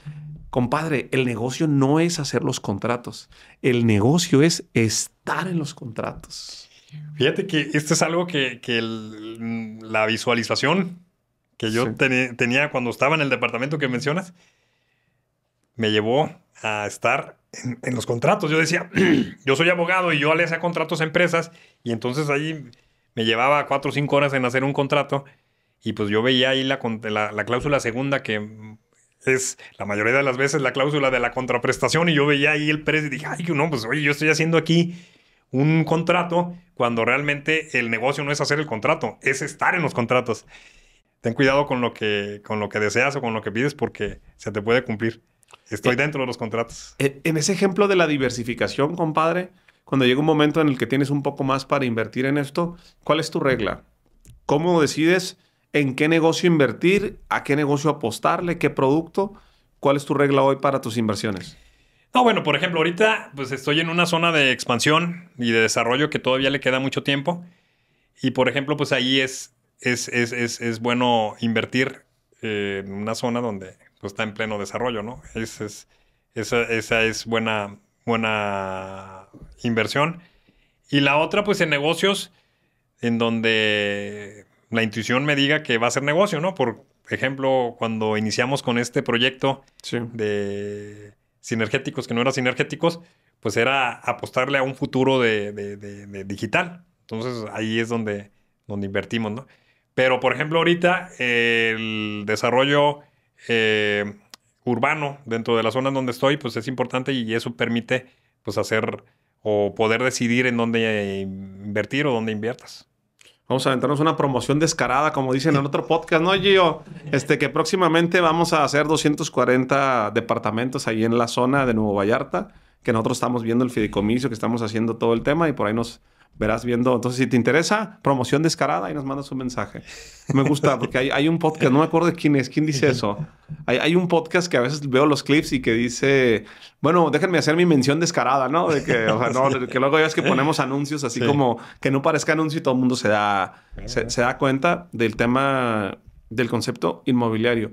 Compadre, el negocio no es hacer los contratos, el negocio es estar en los contratos.
Fíjate que esto es algo que, que la visualización que yo tenía cuando estaba en el departamento que mencionas, me llevó a estar en, los contratos. Yo decía, yo soy abogado y yo le hacía contratos a empresas y entonces ahí me llevaba cuatro o cinco horas en hacer un contrato y pues yo veía ahí la, la cláusula segunda que es la mayoría de las veces la cláusula de la contraprestación y yo veía ahí el precio y dije, ay, no, pues oye, yo estoy haciendo aquí un contrato cuando realmente el negocio no es hacer el contrato, es estar en los contratos. Ten cuidado con lo que, con lo que deseas o con lo que pides porque se te puede cumplir.
Estoy eh, dentro de los contratos. En ese ejemplo de la diversificación, compadre, cuando llega un momento en el que tienes un poco más para invertir en esto, ¿cuál es tu regla? ¿Cómo decides? en qué negocio invertir, a qué negocio apostarle, qué producto. ¿Cuál es tu regla hoy para tus inversiones?
No, bueno, por ejemplo, ahorita pues estoy en una zona de expansión y de desarrollo que todavía le queda mucho tiempo. Y por ejemplo, pues ahí es, es, bueno invertir eh, en una zona donde pues, está en pleno desarrollo, ¿no? esa, es buena, buena inversión. Y la otra, pues en negocios, en donde la intuición me diga que va a ser negocio, ¿no? Por ejemplo, cuando iniciamos con este proyecto de sinergéticos, que no eran sinergéticos, pues era apostarle a un futuro de, digital. Entonces ahí es donde, donde invertimos, ¿no? Pero, por ejemplo, ahorita el desarrollo eh, urbano dentro de la zona donde estoy, pues es importante y eso permite, pues, hacer o poder decidir
en dónde invertir o dónde inviertas. Vamos a aventarnos una promoción descarada, como dicen en otro podcast, ¿no, Gio? Este, que próximamente vamos a hacer 240 departamentos ahí en la zona de Nuevo Vallarta, que nosotros estamos viendo el fideicomiso, que estamos haciendo todo el tema y por ahí nos, verás viendo. Entonces, si te interesa, promoción descarada y nos mandas un mensaje. Me gusta porque hay, un podcast, no me acuerdo de quién es, quién dice eso. Hay, un podcast que a veces veo los clips y que dice, bueno, déjenme hacer mi mención descarada, ¿no? De que, que luego ya es que ponemos anuncios así como que no parezca anuncio y todo el mundo se da, se da cuenta del tema, del concepto inmobiliario.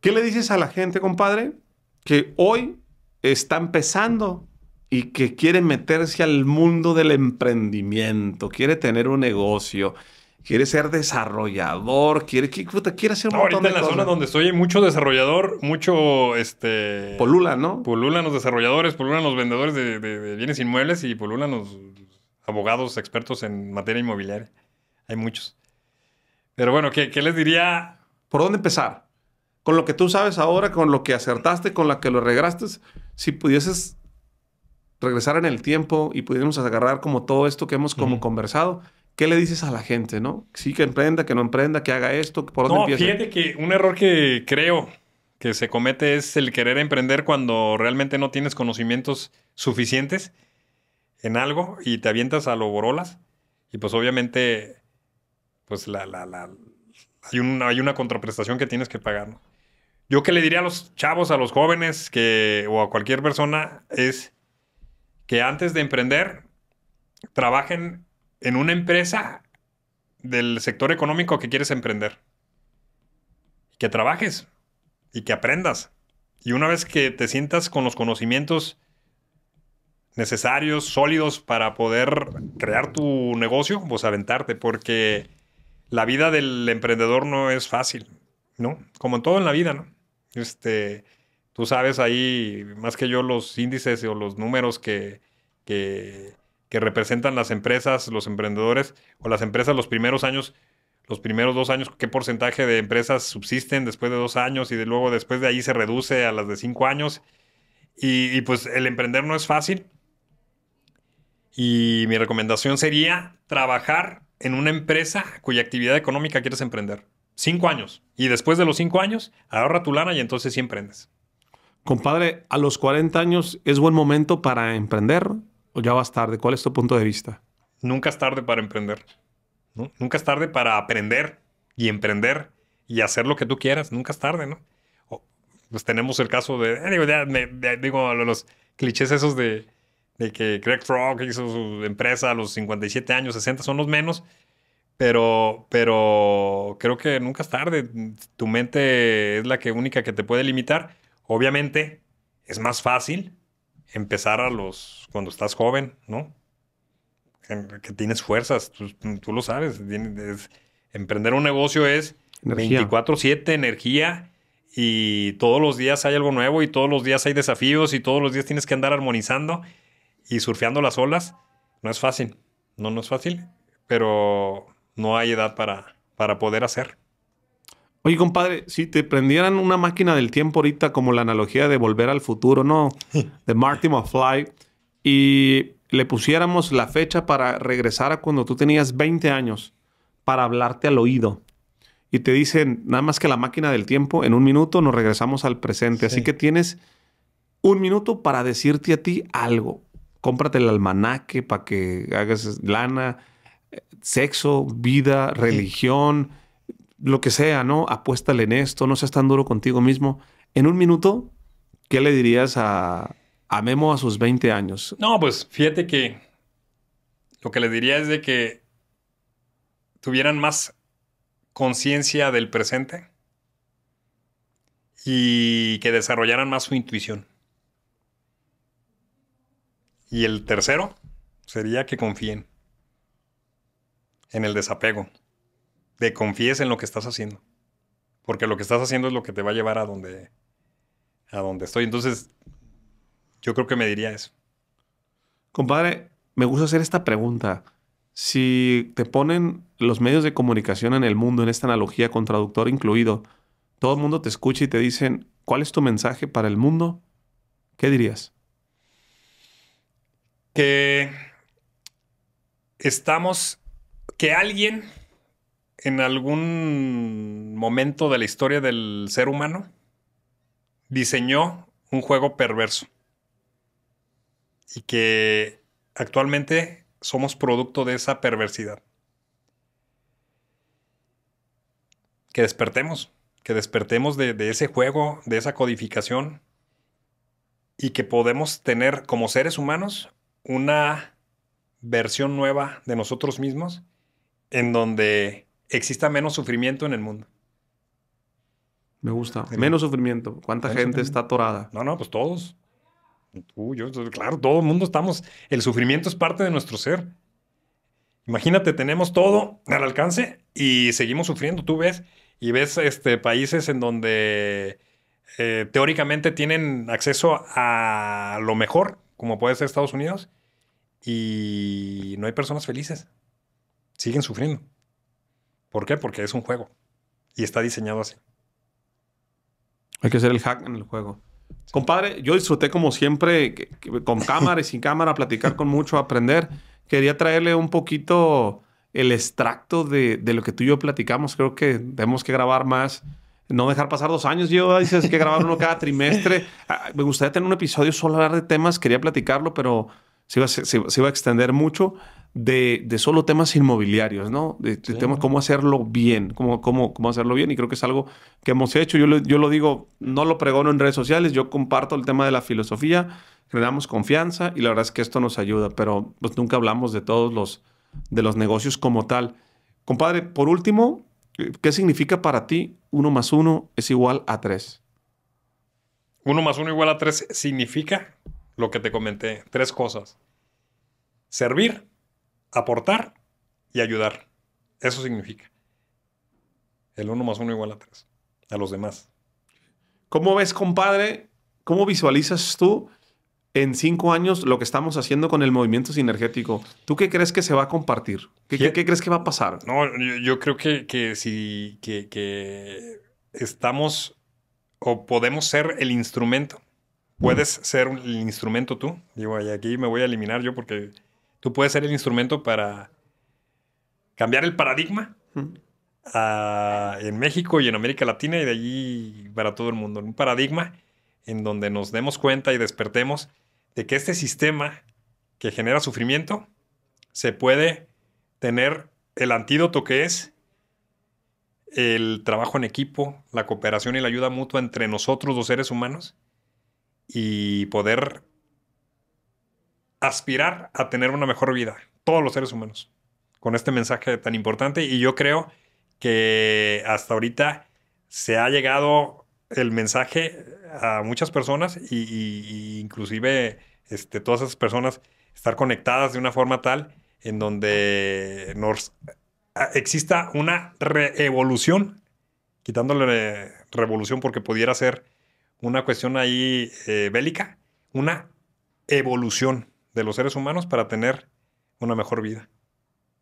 ¿Qué le dices a la gente, compadre, que hoy está empezando y que quiere meterse al mundo del emprendimiento, quiere tener un negocio, quiere ser desarrollador, quiere, quiere hacer un montón de en la zona donde estoy hay mucho desarrollador, mucho
este... Polula, ¿no? Polulan los desarrolladores, polulan los vendedores de, bienes inmuebles y polulan los abogados expertos en materia inmobiliaria. Hay muchos.
Pero bueno, ¿qué, ¿qué, les diría? ¿Por dónde empezar? Con lo que tú sabes ahora, con lo que acertaste, con lo que lo regraste, si pudieses regresar en el tiempo y pudiéramos agarrar como todo esto que hemos como conversado, ¿qué le dices a la gente, no? Sí, que emprenda, que no emprenda, que haga esto, por dónde no, Fíjate
que un error que creo que se comete es el querer emprender cuando realmente no tienes conocimientos suficientes en algo y te avientas a lo borolas. Y pues obviamente, pues la, hay, una, hay una contraprestación que tienes que pagar, Yo que le diría a los chavos, a los jóvenes que, o a cualquier persona es que antes de emprender trabajen en una empresa del sector económico que quieres emprender. Que trabajes y que aprendas. Y una vez que te sientas con los conocimientos necesarios, sólidos para poder crear tu negocio, pues aventarte, porque la vida del emprendedor no es fácil, ¿no? Como en todo en la vida, ¿no? Este, Tú sabes ahí más que yo los índices o los números que, que, representan las empresas, los emprendedores o las empresas los primeros años los primeros dos años, qué porcentaje de empresas subsisten después de dos años y luego después de ahí se reduce a las de cinco años. Y, y, pues el emprender no es fácil. Y mi recomendación sería trabajar en una empresa cuya actividad económica
quieres emprender. Cinco años.
Y después de los cinco años, ahorra tu lana y
entonces sí emprendes. Compadre, a los 40 años es buen momento para emprender o ya vas tarde. ¿Cuál es tu punto de vista?
Nunca es tarde para emprender. Nunca es tarde para aprender y emprender y hacer lo que tú quieras. Nunca es tarde, ¿no? pues tenemos el caso de, eh, digo, digo, los clichés esos de, que Greg Frog hizo su empresa a los 57 años, 60 son los menos. Pero, pero creo que nunca es tarde. Tu mente es la que única que te puede limitar Obviamente es más fácil empezar a los cuando estás joven, ¿no? Que, tienes fuerzas, tú, lo sabes. emprender un negocio es 24/7 energía y todos los días hay algo nuevo y todos los días hay desafíos y todos los días tienes que andar armonizando y surfeando las olas. No es fácil, no, no es fácil, pero no hay edad para, para poder hacer.
Oye, compadre, si te prendieran una máquina del tiempo ahorita, como la analogía de volver al futuro, ¿no? De Marty McFly, y le pusiéramos la fecha para regresar a cuando tú tenías 20 años, para hablarte al oído. Y te dicen, nada más que la máquina del tiempo, en un minuto nos regresamos al presente. Así que tienes un minuto para decirte a ti algo. Cómprate el almanaque para que hagas lana, eh, sexo, vida, religión lo que sea, ¿no? Apuéstale en esto, no seas tan duro contigo mismo. En un minuto, ¿qué le dirías a, a Memo a sus 20 años?
No, pues fíjate que lo que le diría es de que tuvieran más conciencia del presente y que desarrollaran más su intuición. Y el tercero sería que confíen en el desapego te confíes en lo que estás haciendo. Porque lo que estás haciendo es lo que te va a llevar a donde, a donde estoy. Entonces, yo creo que me diría eso.
Compadre, me gusta hacer esta pregunta. Si te ponen los medios de comunicación en el mundo, en esta analogía con traductor incluido, todo el mundo te escucha y te dicen, ¿cuál es tu mensaje para el mundo? ¿Qué dirías? Que
estamos, que alguien en algún momento de la historia del ser humano, diseñó un juego perverso y que actualmente somos producto de esa perversidad. Que despertemos, que despertemos de, ese juego, de esa codificación y que podemos tener como seres humanos una versión nueva de nosotros mismos en donde exista menos sufrimiento en el mundo.
Me gusta. Menos sufrimiento. ¿Cuánta gente está
atorada? No, no, pues todos. Tú, yo, claro, todo el mundo estamos. El sufrimiento es parte de nuestro ser. Imagínate, tenemos todo al alcance y seguimos sufriendo. Tú ves y ves este, países en donde eh, teóricamente tienen acceso a lo mejor, como puede ser Estados Unidos, y no hay personas felices. Siguen sufriendo. ¿Por qué? Porque es
un juego y está diseñado así. Hay que hacer el hack en el juego. Compadre, yo disfruté como siempre, con cámara y sin cámara, platicar con mucho, aprender. Quería traerle un poquito el extracto de, lo que tú y yo platicamos. Creo que tenemos que grabar más, no dejar pasar dos años. Yo dices que grabar uno cada trimestre. Ah, me gustaría tener un episodio solo hablar de temas, quería platicarlo, pero si iba, se iba a extender mucho de, solo temas inmobiliarios, ¿no? De, temas cómo hacerlo bien, cómo, cómo, cómo hacerlo bien. Y creo que es algo que hemos hecho. Yo lo, yo lo digo, no lo pregono en redes sociales, yo comparto el tema de la filosofía, generamos confianza y la verdad es que esto nos ayuda, pero pues nunca hablamos de todos los, de los negocios como tal. Compadre, por último, eh, ¿qué significa para ti uno más uno es igual a tres?
Uno más uno igual a tres significa lo que te comenté, tres cosas. Servir, aportar y ayudar. Eso significa.
El uno más uno igual a tres. A los demás. ¿Cómo ves, compadre? ¿Cómo visualizas tú en cinco años lo que estamos haciendo con el movimiento sinergético? ¿Tú qué crees que se va a compartir? ¿Qué, crees que va a pasar? No, yo, creo que, que
si que, que estamos o podemos ser el instrumento. Puedes ser el instrumento tú. Digo, y aquí me voy a eliminar yo porque Tú puedes ser el instrumento para cambiar el paradigma ah, en México y en América Latina y de allí para todo el mundo. Un paradigma en donde nos demos cuenta y despertemos de que este sistema que genera sufrimiento se puede tener el antídoto que es el trabajo en equipo, la cooperación y la ayuda mutua entre nosotros los seres humanos y poder aspirar a tener una mejor vida, todos los seres humanos, con este mensaje tan importante. Y yo creo que hasta ahorita se ha llegado el mensaje a muchas personas y, inclusive este, todas esas personas estar conectadas de una forma tal en donde nos eh, exista una revolución, quitándole revolución porque pudiera ser una cuestión ahí eh, bélica, una evolución de los seres humanos para tener
una mejor vida.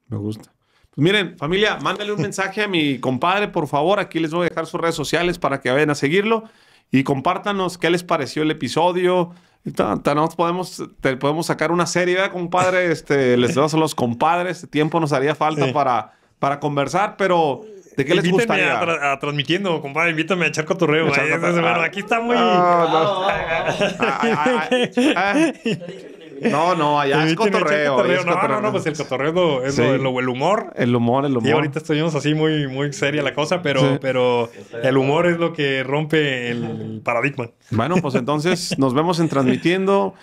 Me gusta. Pues miren, familia, mándale un mensaje a mi compadre, por favor. Aquí les voy a dejar sus redes sociales para que vayan a seguirlo y compártanos qué les pareció el episodio. Nos podemos, te podemos sacar una serie, ¿verdad, compadre? Este, les damos a los compadres. Tiempo nos haría falta para, para conversar, pero ¿De qué les gustaría?
transmitiendo, compadre. Invítame a echar cotorreo. Aquí está muy... Ah, ah, ah, No, no, allá es cotorreo, no, no, no, pues el cotorreo es, lo, del humor.
El humor, el humor. Y ahorita
estuvimos así muy, muy seria
la cosa, pero, pero el humor es lo que rompe el paradigma. Bueno, pues entonces nos vemos en transmitiendo.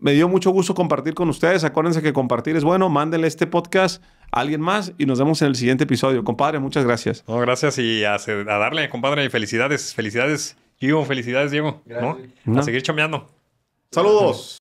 Me dio mucho gusto compartir con ustedes. Acuérdense que compartir es bueno. Mándenle este podcast a alguien más y nos vemos en el siguiente episodio. Compadre, muchas gracias.
gracias y a, darle, compadre. Felicidades, felicidades. Diego, felicidades, Diego. A seguir chameando. Saludos.